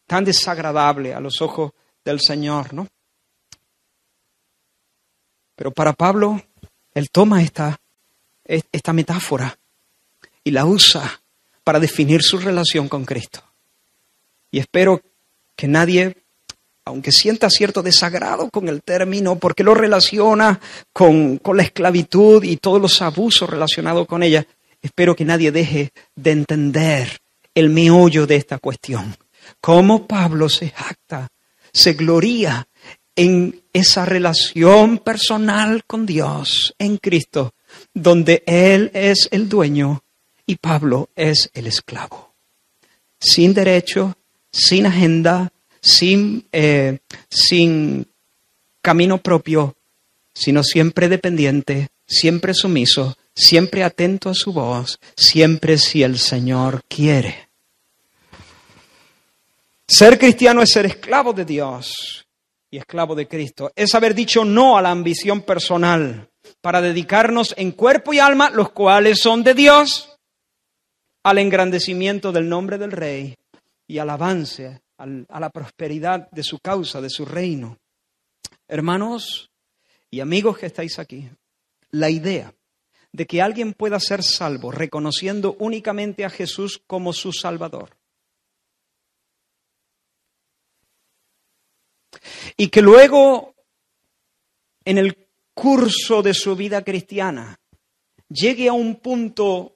tan desagradable a los ojos del Señor, ¿no? Pero para Pablo él toma esta, esta metáfora y la usa para definir su relación con Cristo. Y espero que nadie, aunque sienta cierto desagrado con el término, porque lo relaciona con, con la esclavitud y todos los abusos relacionados con ella, espero que nadie deje de entender el meollo de esta cuestión. Cómo Pablo se jacta, se gloria, en esa relación personal con Dios, en Cristo, donde Él es el dueño y Pablo es el esclavo. Sin derecho, sin agenda, sin, eh, sin camino propio, sino siempre dependiente, siempre sumiso, siempre atento a su voz, siempre si el Señor quiere. Ser cristiano es ser esclavo de Dios esclavo de Cristo. Es haber dicho no a la ambición personal para dedicarnos en cuerpo y alma, los cuales son de Dios, al engrandecimiento del nombre del Rey y al avance, a la prosperidad de su causa, de su reino. Hermanos y amigos que estáis aquí, la idea de que alguien pueda ser salvo reconociendo únicamente a Jesús como su Salvador y que luego en el curso de su vida cristiana llegue a un punto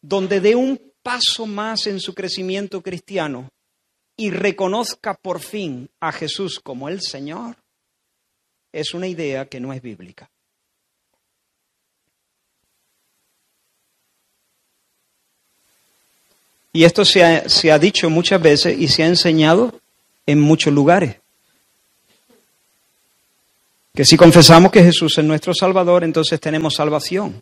donde dé un paso más en su crecimiento cristiano y reconozca por fin a Jesús como el Señor, es una idea que no es bíblica. Y esto se ha, dicho muchas veces y se ha enseñado en muchos lugares. Que si confesamos que Jesús es nuestro Salvador, entonces tenemos salvación.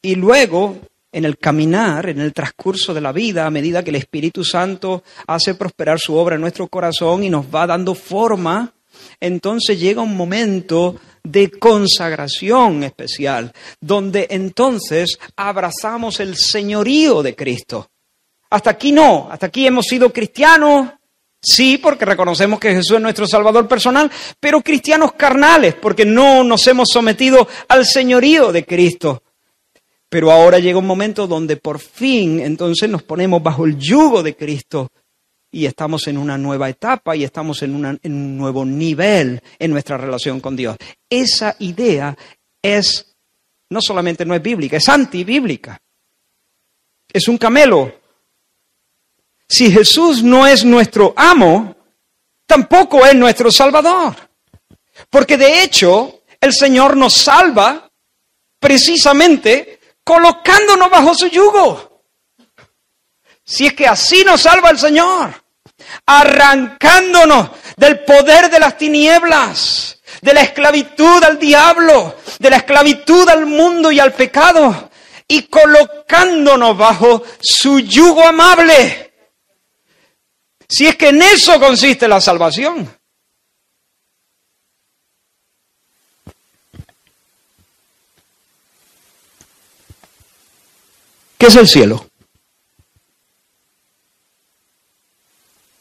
Y luego, en el caminar, en el transcurso de la vida, a medida que el Espíritu Santo hace prosperar su obra en nuestro corazón y nos va dando forma, entonces llega un momento de consagración especial, donde entonces abrazamos el señorío de Cristo. Hasta aquí no, hasta aquí hemos sido cristianos, Sí, porque reconocemos que Jesús es nuestro Salvador personal, pero cristianos carnales, porque no nos hemos sometido al señorío de Cristo. Pero ahora llega un momento donde por fin entonces nos ponemos bajo el yugo de Cristo y estamos en una nueva etapa y estamos en, un nuevo nivel en nuestra relación con Dios. Esa idea es, no solamente no es bíblica, es antibíblica. Es un camelo si Jesús no es nuestro amo, tampoco es nuestro Salvador. Porque de hecho, el Señor nos salva precisamente colocándonos bajo su yugo. Si es que así nos salva el Señor, arrancándonos del poder de las tinieblas, de la esclavitud al diablo, de la esclavitud al mundo y al pecado, y colocándonos bajo su yugo amable si es que en eso consiste la salvación. ¿Qué es el cielo?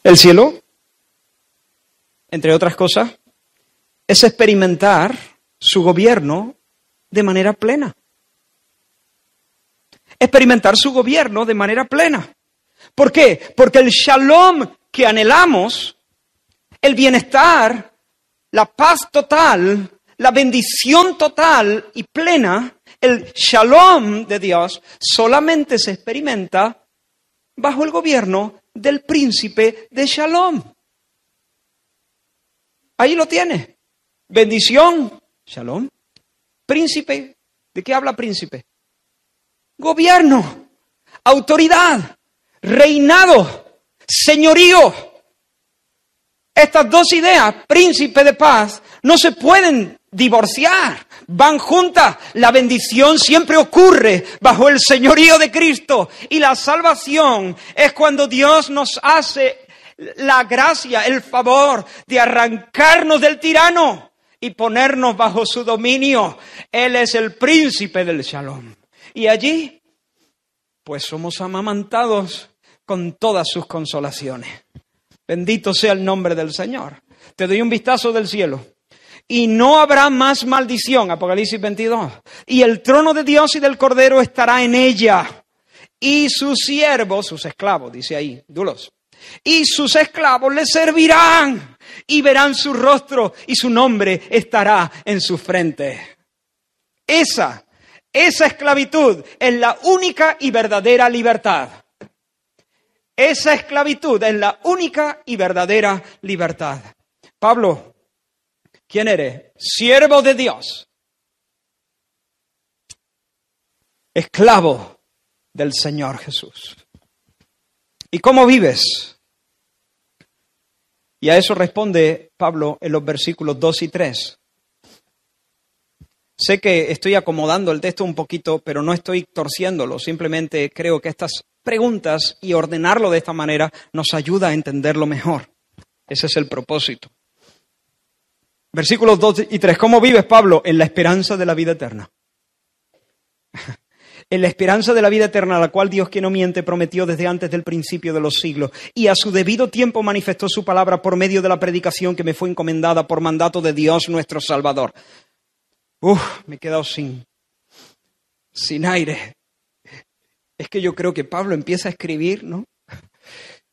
El cielo, entre otras cosas, es experimentar su gobierno de manera plena. Experimentar su gobierno de manera plena. ¿Por qué? Porque el shalom que anhelamos el bienestar, la paz total, la bendición total y plena, el shalom de Dios, solamente se experimenta bajo el gobierno del príncipe de shalom. Ahí lo tiene. Bendición, shalom. Príncipe, ¿de qué habla príncipe? Gobierno, autoridad, reinado señorío. Estas dos ideas, príncipe de paz, no se pueden divorciar, van juntas. La bendición siempre ocurre bajo el señorío de Cristo y la salvación es cuando Dios nos hace la gracia, el favor de arrancarnos del tirano y ponernos bajo su dominio. Él es el príncipe del shalom. Y allí, pues somos amamantados con todas sus consolaciones. Bendito sea el nombre del Señor. Te doy un vistazo del cielo. Y no habrá más maldición, Apocalipsis 22. Y el trono de Dios y del Cordero estará en ella. Y sus siervos, sus esclavos, dice ahí, dulos. Y sus esclavos le servirán y verán su rostro y su nombre estará en su frente. Esa, esa esclavitud es la única y verdadera libertad. Esa esclavitud es la única y verdadera libertad. Pablo, ¿quién eres? Siervo de Dios. Esclavo del Señor Jesús. ¿Y cómo vives? Y a eso responde Pablo en los versículos 2 y 3. Sé que estoy acomodando el texto un poquito, pero no estoy torciéndolo, simplemente creo que estas preguntas y ordenarlo de esta manera nos ayuda a entenderlo mejor. Ese es el propósito. Versículos 2 y 3. ¿Cómo vives, Pablo? En la esperanza de la vida eterna. en la esperanza de la vida eterna, la cual Dios que no miente prometió desde antes del principio de los siglos, y a su debido tiempo manifestó su palabra por medio de la predicación que me fue encomendada por mandato de Dios nuestro Salvador. Uf, me he quedado sin, sin aire. Es que yo creo que Pablo empieza a escribir, ¿no?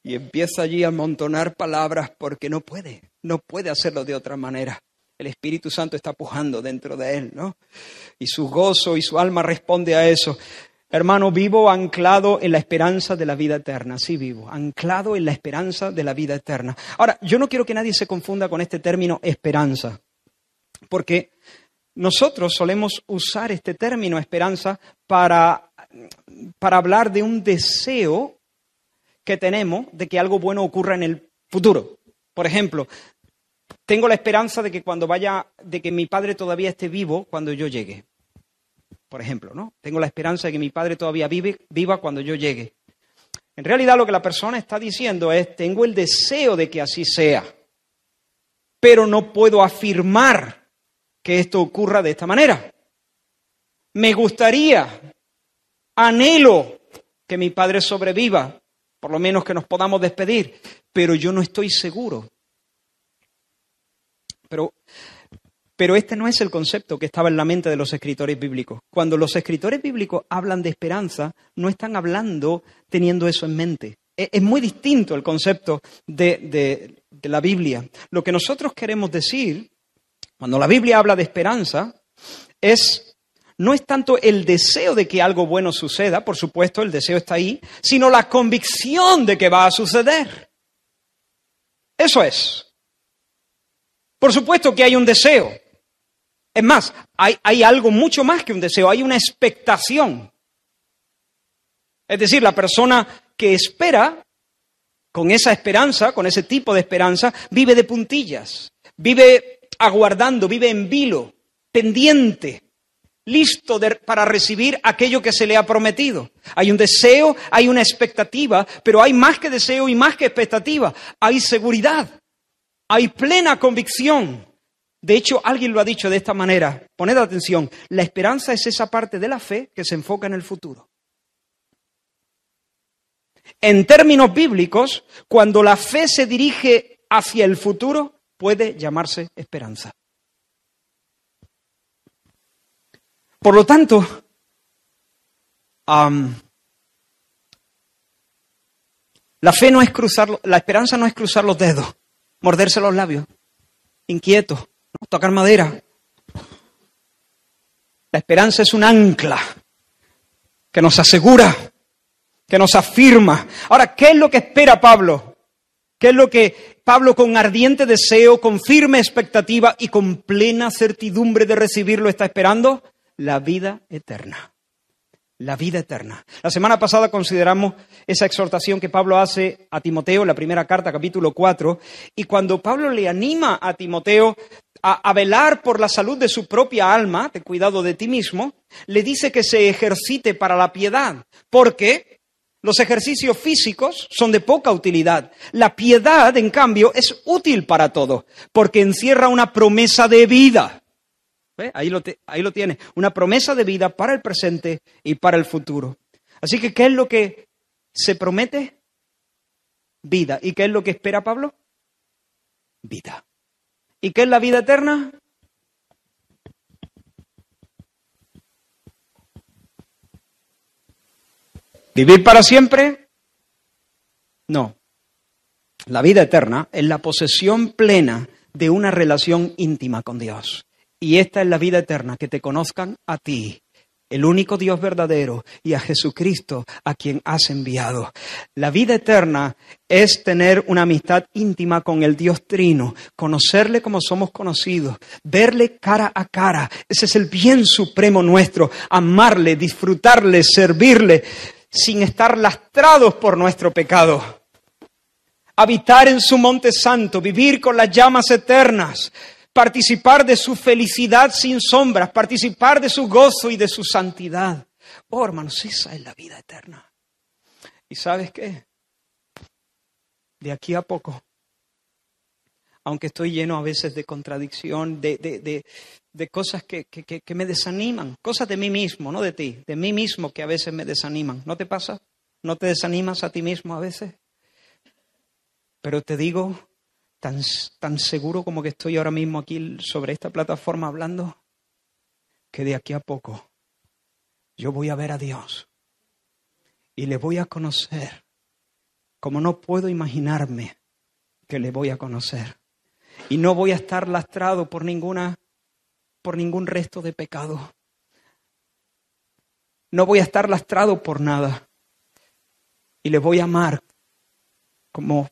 Y empieza allí a amontonar palabras porque no puede, no puede hacerlo de otra manera. El Espíritu Santo está pujando dentro de él, ¿no? Y su gozo y su alma responde a eso. Hermano, vivo anclado en la esperanza de la vida eterna. Sí, vivo, anclado en la esperanza de la vida eterna. Ahora, yo no quiero que nadie se confunda con este término esperanza, porque nosotros solemos usar este término esperanza para para hablar de un deseo que tenemos de que algo bueno ocurra en el futuro. Por ejemplo, tengo la esperanza de que cuando vaya, de que mi padre todavía esté vivo cuando yo llegue. Por ejemplo, ¿no? Tengo la esperanza de que mi padre todavía viva cuando yo llegue. En realidad lo que la persona está diciendo es, tengo el deseo de que así sea, pero no puedo afirmar que esto ocurra de esta manera. Me gustaría, anhelo que mi padre sobreviva, por lo menos que nos podamos despedir, pero yo no estoy seguro. Pero, pero este no es el concepto que estaba en la mente de los escritores bíblicos. Cuando los escritores bíblicos hablan de esperanza, no están hablando teniendo eso en mente. E, es, muy distinto el concepto de la Biblia. Lo que nosotros queremos decir, cuando la Biblia habla de esperanza, es no es tanto el deseo de que algo bueno suceda, por supuesto, el deseo está ahí, sino la convicción de que va a suceder. Eso es. Por supuesto que hay un deseo. Es más, hay, hay algo mucho más que un deseo, hay una expectación. Es decir, la persona que espera, con esa esperanza, con ese tipo de esperanza, vive de puntillas, vive aguardando, vive en vilo, pendiente listo para recibir aquello que se le ha prometido. Hay un deseo, hay una expectativa, pero hay más que deseo y más que expectativa. Hay seguridad, hay plena convicción. De hecho, alguien lo ha dicho de esta manera. Poned atención, la esperanza es esa parte de la fe que se enfoca en el futuro. En términos bíblicos, cuando la fe se dirige hacia el futuro, puede llamarse esperanza. Por lo tanto, la fe no es cruzar, la esperanza no es cruzar los dedos, morderse los labios, inquieto, tocar madera. La esperanza es un ancla que nos asegura, que nos afirma. Ahora, ¿qué es lo que espera Pablo? ¿Qué es lo que Pablo con ardiente deseo, con firme expectativa y con plena certidumbre de recibirlo está esperando? la vida eterna. La vida eterna. La semana pasada consideramos esa exhortación que Pablo hace a Timoteo, la primera carta, capítulo 4, y cuando Pablo le anima a Timoteo a, a velar por la salud de su propia alma, de cuidado de ti mismo, le dice que se ejercite para la piedad, porque los ejercicios físicos son de poca utilidad. La piedad, en cambio, es útil para todo, porque encierra una promesa de vida Ahí, lo ahí lo tiene. Una promesa de vida para el presente y para el futuro. Así que, ¿qué es lo que se promete? Vida. ¿Y qué es lo que espera Pablo? Vida. ¿Y qué es la vida eterna? ¿Vivir para siempre? No. La vida eterna es la posesión plena de una relación íntima con Dios. Y esta es la vida eterna, que te conozcan a ti, el único Dios verdadero, y a Jesucristo, a quien has enviado. La vida eterna es tener una amistad íntima con el Dios Trino, conocerle como somos conocidos, verle cara a cara. Ese es el bien supremo nuestro, amarle, disfrutarle, servirle, sin estar lastrados por nuestro pecado. Habitar en su monte santo, vivir con las llamas eternas, participar de su felicidad sin sombras, participar de su gozo y de su santidad. Oh, hermanos, esa es la vida eterna. ¿Y sabes qué? De aquí a poco, aunque estoy lleno a veces de contradicción, de, cosas que, que me desaniman, cosas de mí mismo, no de ti, de mí mismo que a veces me desaniman. ¿No te pasa? ¿No te desanimas a ti mismo a veces? Pero te digo tan, tan seguro como que estoy ahora mismo aquí sobre esta plataforma hablando, que de aquí a poco yo voy a ver a Dios y le voy a conocer como no puedo imaginarme que le voy a conocer. Y no voy a estar lastrado por ninguna por ningún resto de pecado. No voy a estar lastrado por nada. Y le voy a amar como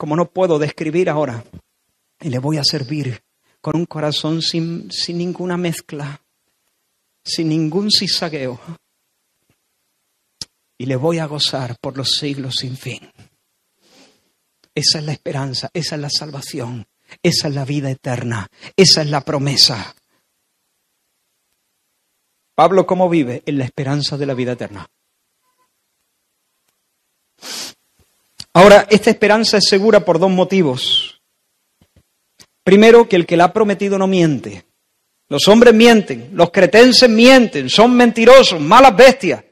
como no puedo describir ahora. Y le voy a servir con un corazón sin, ninguna mezcla, sin ningún sisagueo, Y le voy a gozar por los siglos sin fin. Esa es la esperanza, esa es la salvación, esa es la vida eterna, esa es la promesa. Pablo, ¿cómo vive? En la esperanza de la vida eterna. Ahora, esta esperanza es segura por dos motivos. Primero, que el que la ha prometido no miente. Los hombres mienten, los cretenses mienten, son mentirosos, malas bestias.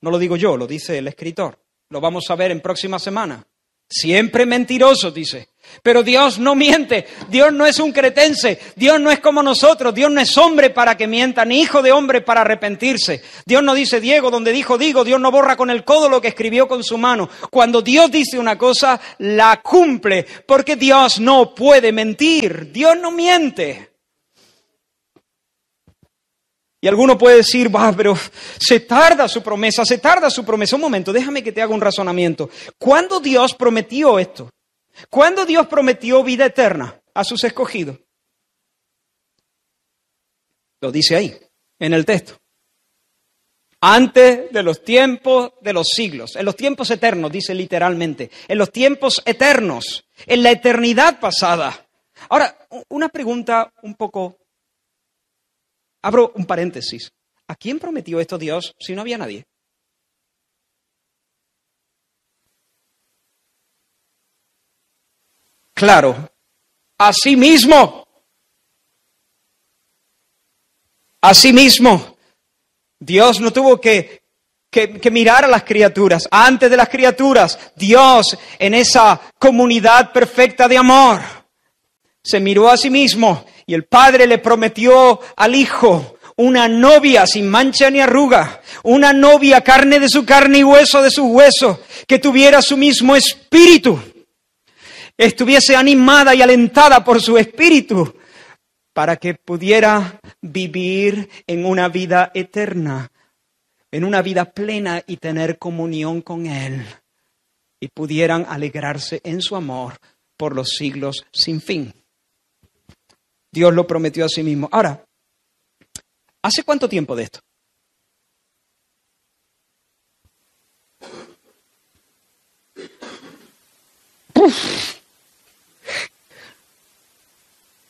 No lo digo yo, lo dice el escritor. Lo vamos a ver en próxima semana. Siempre mentirosos, dice. Pero Dios no miente, Dios no es un cretense, Dios no es como nosotros, Dios no es hombre para que mienta, ni hijo de hombre para arrepentirse. Dios no dice Diego, donde dijo digo, Dios no borra con el codo lo que escribió con su mano. Cuando Dios dice una cosa, la cumple, porque Dios no puede mentir, Dios no miente. Y alguno puede decir, va, pero se tarda su promesa, se tarda su promesa. Un momento, déjame que te haga un razonamiento. ¿Cuándo Dios prometió esto? ¿Cuándo Dios prometió vida eterna a sus escogidos? Lo dice ahí, en el texto. Antes de los tiempos de los siglos, en los tiempos eternos, dice literalmente, en los tiempos eternos, en la eternidad pasada. Ahora, una pregunta un poco... Abro un paréntesis. ¿A quién prometió esto Dios si no había nadie? claro. a sí mismo, sí mismo, Dios no tuvo que, que, mirar a las criaturas. Antes de las criaturas, Dios en esa comunidad perfecta de amor se miró a sí mismo y el Padre le prometió al Hijo una novia sin mancha ni arruga, una novia carne de su carne y hueso de su hueso, que tuviera su mismo espíritu estuviese animada y alentada por su espíritu para que pudiera vivir en una vida eterna, en una vida plena y tener comunión con Él, y pudieran alegrarse en su amor por los siglos sin fin. Dios lo prometió a sí mismo. Ahora, ¿hace cuánto tiempo de esto?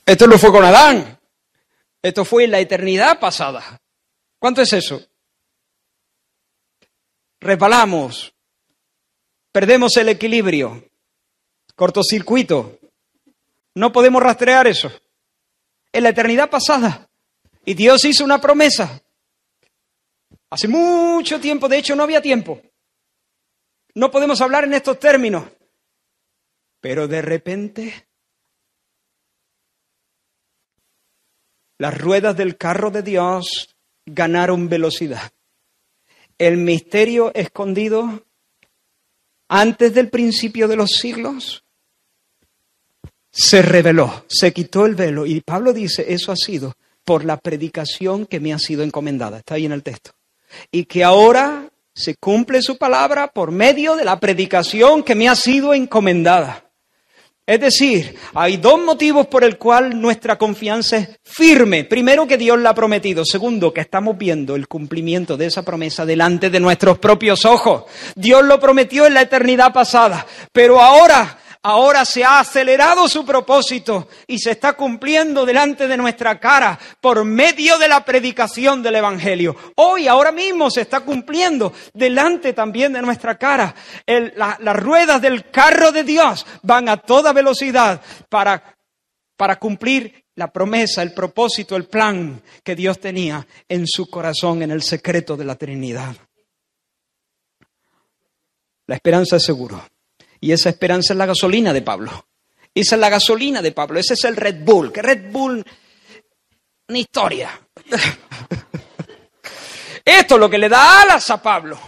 Esto no fue con Adán. Esto fue en la eternidad pasada. ¿Cuánto es eso? Resbalamos. Perdemos el equilibrio. Cortocircuito. No podemos rastrear eso. En la eternidad pasada. Y Dios hizo una promesa. Hace mucho tiempo, de hecho no había tiempo. No podemos hablar en estos términos. Pero de repente Las ruedas del carro de Dios ganaron velocidad. El misterio escondido antes del principio de los siglos se reveló, se quitó el velo. Y Pablo dice, eso ha sido por la predicación que me ha sido encomendada. Está ahí en el texto. Y que ahora se cumple su palabra por medio de la predicación que me ha sido encomendada. Es decir, hay dos motivos por el cual nuestra confianza es firme. Primero, que Dios la ha prometido. Segundo, que estamos viendo el cumplimiento de esa promesa delante de nuestros propios ojos. Dios lo prometió en la eternidad pasada, pero ahora Ahora se ha acelerado su propósito y se está cumpliendo delante de nuestra cara por medio de la predicación del Evangelio. Hoy, ahora mismo, se está cumpliendo delante también de nuestra cara. las ruedas del carro de Dios van a toda velocidad para, para cumplir la promesa, el propósito, el plan que Dios tenía en su corazón, en el secreto de la Trinidad. La esperanza es seguro. Y esa esperanza es la gasolina de Pablo. Esa es la gasolina de Pablo. Ese es el Red Bull. ¿Qué Red Bull, una historia. Esto es lo que le da alas a Pablo.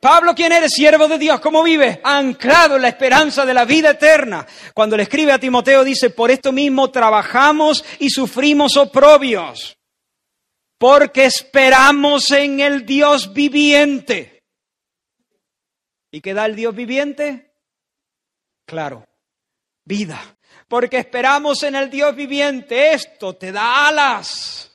Pablo, ¿quién eres? Siervo de Dios, ¿cómo vive? Anclado en la esperanza de la vida eterna. Cuando le escribe a Timoteo dice, por esto mismo trabajamos y sufrimos oprobios, porque esperamos en el Dios viviente. ¿Y qué da el Dios viviente? claro, vida, porque esperamos en el Dios viviente. Esto te da alas.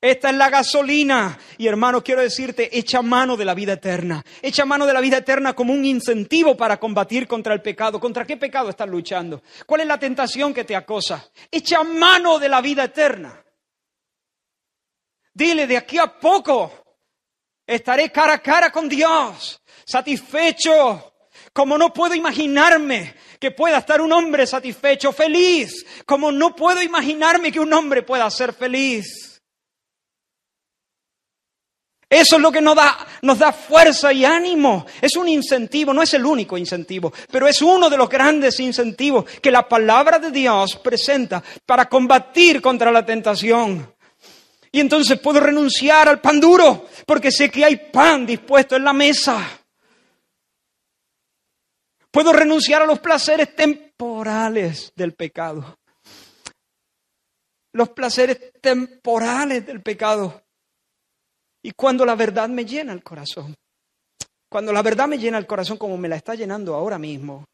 Esta es la gasolina. Y hermano, quiero decirte, echa mano de la vida eterna. Echa mano de la vida eterna como un incentivo para combatir contra el pecado. ¿Contra qué pecado estás luchando? ¿Cuál es la tentación que te acosa? Echa mano de la vida eterna. Dile, de aquí a poco estaré cara a cara con Dios, satisfecho, como no puedo imaginarme que pueda estar un hombre satisfecho, feliz. Como no puedo imaginarme que un hombre pueda ser feliz. Eso es lo que nos da, nos da fuerza y ánimo. Es un incentivo, no es el único incentivo, pero es uno de los grandes incentivos que la palabra de Dios presenta para combatir contra la tentación. Y entonces puedo renunciar al pan duro porque sé que hay pan dispuesto en la mesa. Puedo renunciar a los placeres temporales del pecado. Los placeres temporales del pecado. Y cuando la verdad me llena el corazón. Cuando la verdad me llena el corazón como me la está llenando ahora mismo.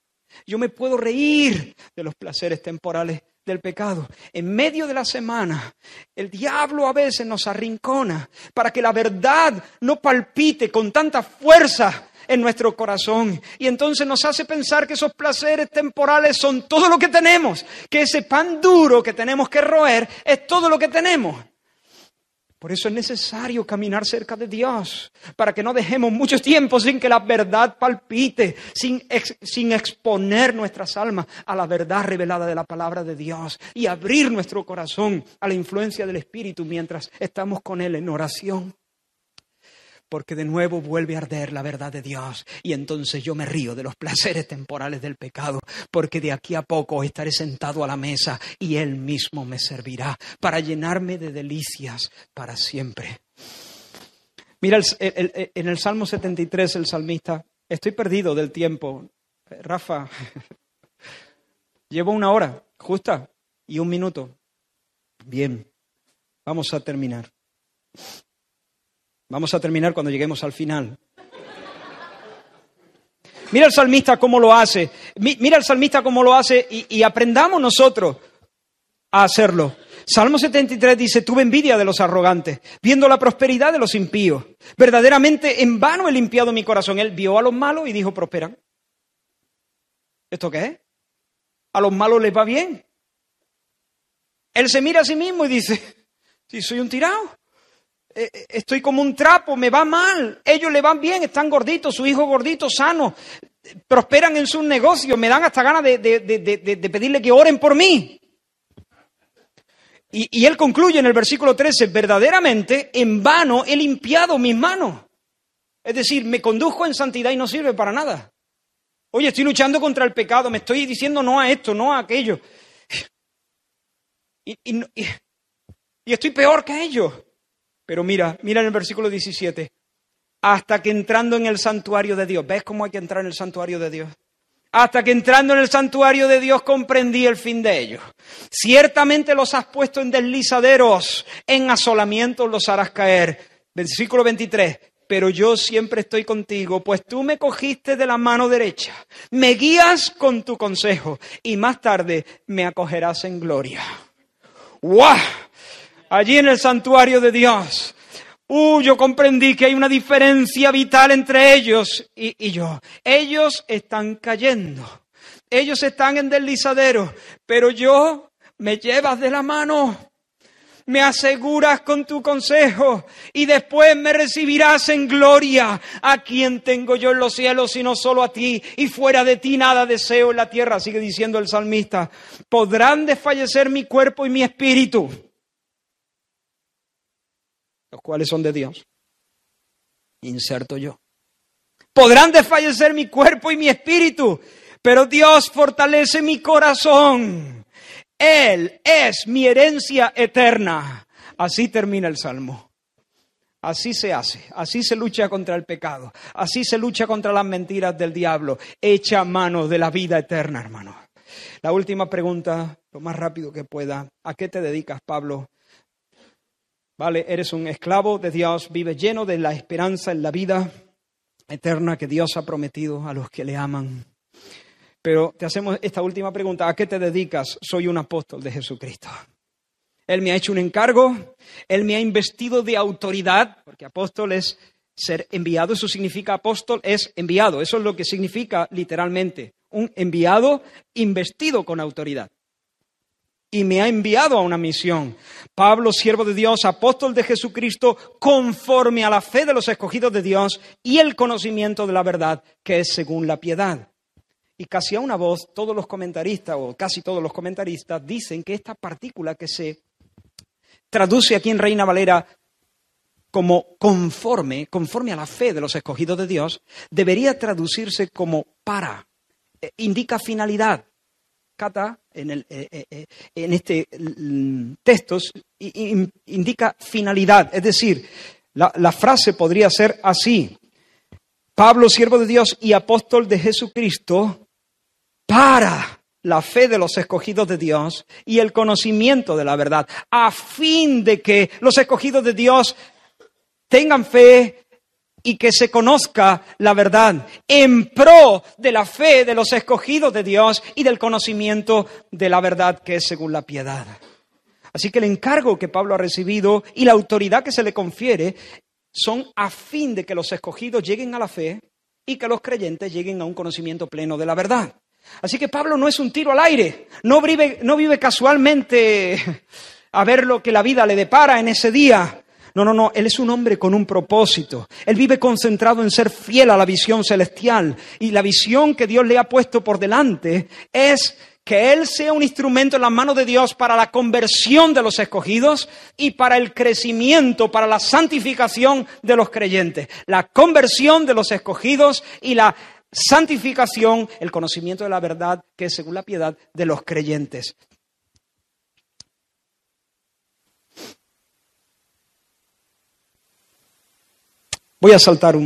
Yo me puedo reír de los placeres temporales del pecado. En medio de la semana, el diablo a veces nos arrincona para que la verdad no palpite con tanta fuerza en nuestro corazón. Y entonces nos hace pensar que esos placeres temporales son todo lo que tenemos, que ese pan duro que tenemos que roer es todo lo que tenemos. Por eso es necesario caminar cerca de Dios, para que no dejemos mucho tiempo sin que la verdad palpite, sin, sin, exponer nuestras almas a la verdad revelada de la palabra de Dios y abrir nuestro corazón a la influencia del Espíritu mientras estamos con Él en oración porque de nuevo vuelve a arder la verdad de Dios y entonces yo me río de los placeres temporales del pecado, porque de aquí a poco estaré sentado a la mesa y Él mismo me servirá para llenarme de delicias para siempre. Mira, en el Salmo 73 el salmista, estoy perdido del tiempo, eh, Rafa, llevo una hora justa y un minuto. Bien, vamos a terminar. Vamos a terminar cuando lleguemos al final. Mira el salmista cómo lo hace. Mira el salmista cómo lo hace y, aprendamos nosotros a hacerlo. Salmo 73 dice, tuve envidia de los arrogantes, viendo la prosperidad de los impíos. Verdaderamente en vano he limpiado mi corazón. Él vio a los malos y dijo, prosperan. ¿Esto qué es? A los malos les va bien. Él se mira a sí mismo y dice, si sí, soy un tirado. Eh, eh, estoy como un trapo, me va mal, ellos le van bien, están gorditos, su hijo gordito, sano, prosperan en sus negocios, me dan hasta ganas de, pedirle que oren por mí. Y, él concluye en el versículo 13, verdaderamente en vano he limpiado mis manos. Es decir, me condujo en santidad y no sirve para nada. Oye, estoy luchando contra el pecado, me estoy diciendo no a esto, no a aquello. Y, y estoy peor que ellos. Pero mira, mira en el versículo 17, hasta que entrando en el santuario de Dios, ¿ves cómo hay que entrar en el santuario de Dios? hasta que entrando en el santuario de Dios comprendí el fin de ellos. Ciertamente los has puesto en deslizaderos, en asolamiento los harás caer. Versículo 23. Pero yo siempre estoy contigo, pues tú me cogiste de la mano derecha, me guías con tu consejo y más tarde me acogerás en gloria. ¡Guau! allí en el santuario de Dios. Uh, yo comprendí que hay una diferencia vital entre ellos y, yo. Ellos están cayendo. Ellos están en deslizadero. Pero yo me llevas de la mano. Me aseguras con tu consejo y después me recibirás en gloria a quien tengo yo en los cielos y no solo a ti y fuera de ti nada deseo en la tierra, sigue diciendo el salmista. Podrán desfallecer mi cuerpo y mi espíritu los cuales son de Dios. Inserto yo. Podrán desfallecer mi cuerpo y mi espíritu, pero Dios fortalece mi corazón. Él es mi herencia eterna. Así termina el Salmo. Así se hace, así se lucha contra el pecado, así se lucha contra las mentiras del diablo. Echa mano de la vida eterna, hermano. La última pregunta, lo más rápido que pueda. ¿A qué te dedicas, Pablo? ¿Vale? Eres un esclavo de Dios, vive lleno de la esperanza en la vida eterna que Dios ha prometido a los que le aman. Pero te hacemos esta última pregunta. ¿A qué te dedicas? Soy un apóstol de Jesucristo. Él me ha hecho un encargo, Él me ha investido de autoridad, porque apóstol es ser enviado, eso significa apóstol es enviado, eso es lo que significa literalmente, un enviado investido con autoridad y me ha enviado a una misión. Pablo, siervo de Dios, apóstol de Jesucristo, conforme a la fe de los escogidos de Dios y el conocimiento de la verdad, que es según la piedad. Y casi a una voz, todos los comentaristas, o casi todos los comentaristas, dicen que esta partícula que se traduce aquí en Reina Valera como conforme, conforme a la fe de los escogidos de Dios, debería traducirse como para. Eh, indica finalidad. Cata, eh, eh, eh, en, este mm, texto indica finalidad. Es decir, la, la frase podría ser así. Pablo, siervo de Dios y apóstol de Jesucristo, para la fe de los escogidos de Dios y el conocimiento de la verdad, a fin de que los escogidos de Dios tengan fe, y que se conozca la verdad en pro de la fe de los escogidos de Dios y del conocimiento de la verdad que es según la piedad. Así que el encargo que Pablo ha recibido y la autoridad que se le confiere son a fin de que los escogidos lleguen a la fe y que los creyentes lleguen a un conocimiento pleno de la verdad. Así que Pablo no es un tiro al aire, no vive, no vive casualmente a ver lo que la vida le depara en ese día. No, no, no, Él es un hombre con un propósito. Él vive concentrado en ser fiel a la visión celestial. Y la visión que Dios le ha puesto por delante es que Él sea un instrumento en la mano de Dios para la conversión de los escogidos y para el crecimiento, para la santificación de los creyentes. La conversión de los escogidos y la santificación, el conocimiento de la verdad que es según la piedad de los creyentes. Voy a saltar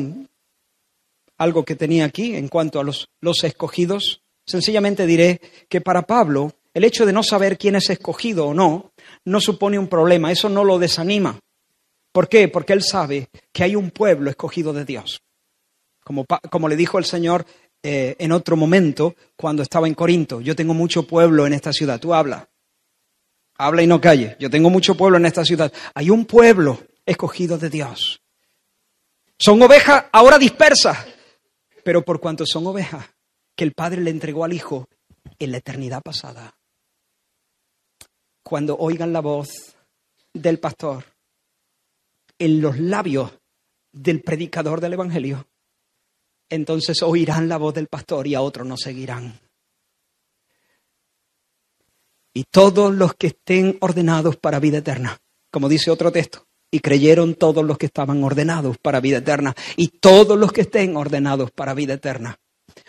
algo que tenía aquí en cuanto a los, escogidos. Sencillamente diré que para Pablo el hecho de no saber quién es escogido o no no supone un problema, eso no lo desanima. ¿Por qué? Porque él sabe que hay un pueblo escogido de Dios. Como, como le dijo el Señor eh, en otro momento cuando estaba en Corinto, yo tengo mucho pueblo en esta ciudad, tú habla, habla y no calle, yo tengo mucho pueblo en esta ciudad. Hay un pueblo escogido de Dios. Son ovejas ahora dispersas, pero por cuanto son ovejas que el Padre le entregó al Hijo en la eternidad pasada. Cuando oigan la voz del pastor en los labios del predicador del Evangelio, entonces oirán la voz del pastor y a otros no seguirán. Y todos los que estén ordenados para vida eterna, como dice otro texto, y creyeron todos los que estaban ordenados para vida eterna. Y todos los que estén ordenados para vida eterna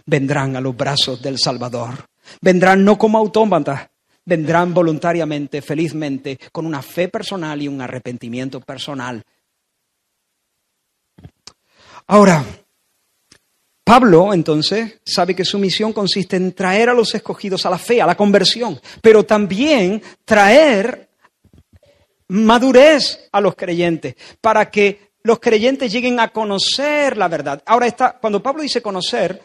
vendrán a los brazos del Salvador. Vendrán no como autómatas, vendrán voluntariamente, felizmente, con una fe personal y un arrepentimiento personal. Ahora, Pablo entonces sabe que su misión consiste en traer a los escogidos a la fe, a la conversión, pero también traer madurez a los creyentes, para que los creyentes lleguen a conocer la verdad. Ahora está, cuando Pablo dice conocer,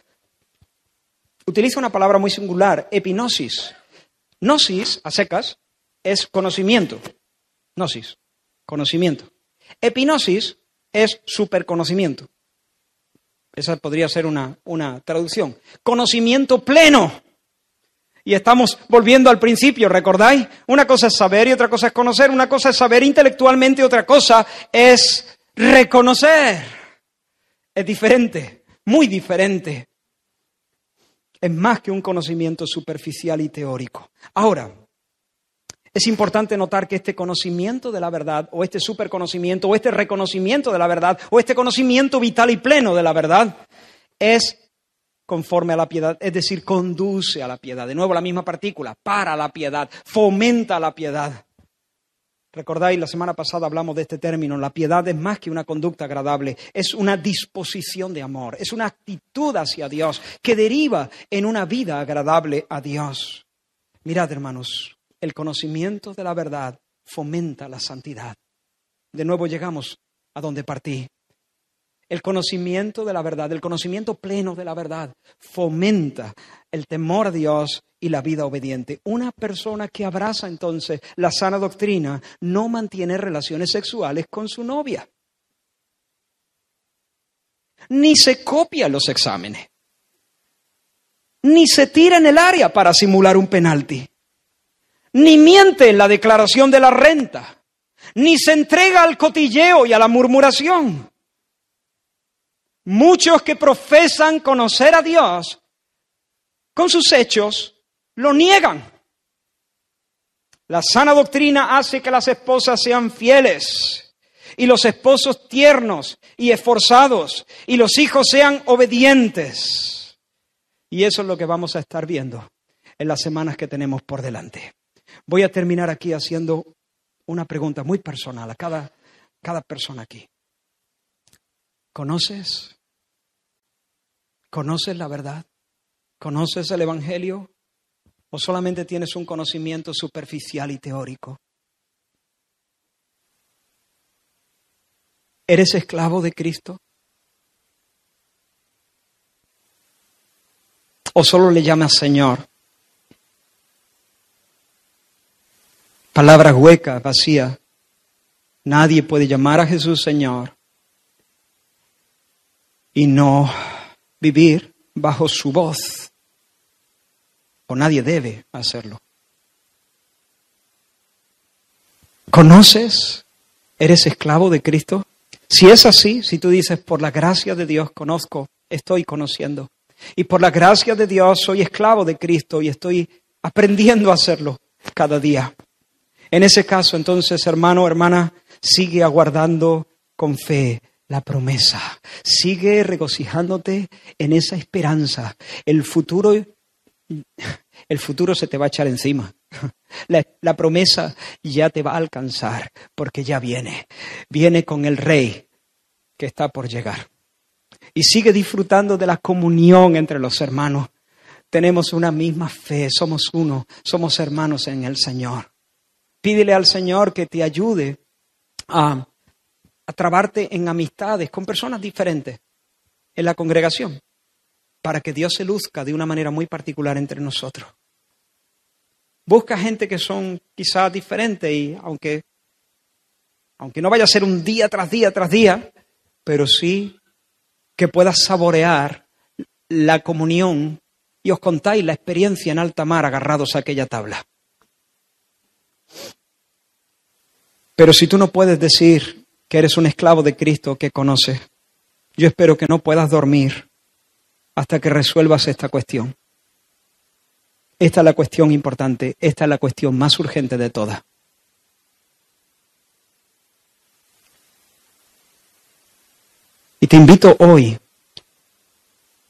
utiliza una palabra muy singular, epinosis. Gnosis, a secas, es conocimiento. Gnosis, conocimiento. Epinosis es superconocimiento. Esa podría ser una, una traducción. Conocimiento pleno. Y estamos volviendo al principio, ¿recordáis? Una cosa es saber y otra cosa es conocer. Una cosa es saber intelectualmente y otra cosa es reconocer. Es diferente, muy diferente. Es más que un conocimiento superficial y teórico. Ahora, es importante notar que este conocimiento de la verdad, o este superconocimiento, o este reconocimiento de la verdad, o este conocimiento vital y pleno de la verdad, es conforme a la piedad, es decir, conduce a la piedad. De nuevo la misma partícula, para la piedad, fomenta la piedad. Recordáis, la semana pasada hablamos de este término, la piedad es más que una conducta agradable, es una disposición de amor, es una actitud hacia Dios que deriva en una vida agradable a Dios. Mirad, hermanos, el conocimiento de la verdad fomenta la santidad. De nuevo llegamos a donde partí. El conocimiento de la verdad, el conocimiento pleno de la verdad, fomenta el temor a Dios y la vida obediente. Una persona que abraza entonces la sana doctrina no mantiene relaciones sexuales con su novia, ni se copia los exámenes, ni se tira en el área para simular un penalti, ni miente en la declaración de la renta, ni se entrega al cotilleo y a la murmuración Muchos que profesan conocer a Dios, con sus hechos, lo niegan. La sana doctrina hace que las esposas sean fieles y los esposos tiernos y esforzados y los hijos sean obedientes. Y eso es lo que vamos a estar viendo en las semanas que tenemos por delante. Voy a terminar aquí haciendo una pregunta muy personal a cada, cada persona aquí. ¿Conoces ¿Conoces la verdad? ¿Conoces el Evangelio? ¿O solamente tienes un conocimiento superficial y teórico? ¿Eres esclavo de Cristo? ¿O solo le llamas Señor? Palabras huecas, vacías. Nadie puede llamar a Jesús Señor y no vivir bajo su voz, o nadie debe hacerlo. ¿Conoces? ¿Eres esclavo de Cristo? Si es así, si tú dices, por la gracia de Dios conozco, estoy conociendo, y por la gracia de Dios soy esclavo de Cristo y estoy aprendiendo a hacerlo cada día. En ese caso, entonces, hermano, hermana, sigue aguardando con fe la promesa. Sigue regocijándote en esa esperanza. El futuro, el futuro se te va a echar encima. La, la, promesa ya te va a alcanzar porque ya viene. Viene con el rey que está por llegar. Y sigue disfrutando de la comunión entre los hermanos. Tenemos una misma fe, somos uno, somos hermanos en el Señor. Pídele al Señor que te ayude a a trabarte en amistades con personas diferentes en la congregación, para que Dios se luzca de una manera muy particular entre nosotros. Busca gente que son quizás diferentes y aunque, aunque no vaya a ser un día tras día tras día, pero sí que puedas saborear la comunión y os contáis la experiencia en alta mar agarrados a aquella tabla. Pero si tú no puedes decir, que eres un esclavo de Cristo que conoces. Yo espero que no puedas dormir hasta que resuelvas esta cuestión. Esta es la cuestión importante, esta es la cuestión más urgente de todas. Y te invito hoy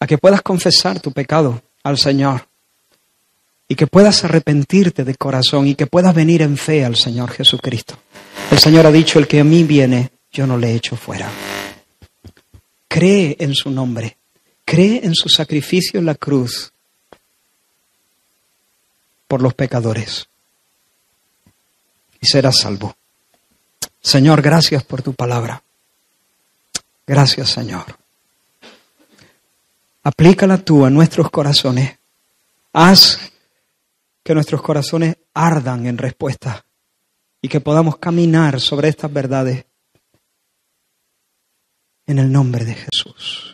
a que puedas confesar tu pecado al Señor y que puedas arrepentirte de corazón y que puedas venir en fe al Señor Jesucristo. El Señor ha dicho, el que a mí viene, yo no le echo fuera. Cree en su nombre, cree en su sacrificio en la cruz por los pecadores y serás salvo. Señor, gracias por tu palabra. Gracias, Señor. Aplícala tú a nuestros corazones. Haz que nuestros corazones ardan en respuesta y que podamos caminar sobre estas verdades en el nombre de Jesús.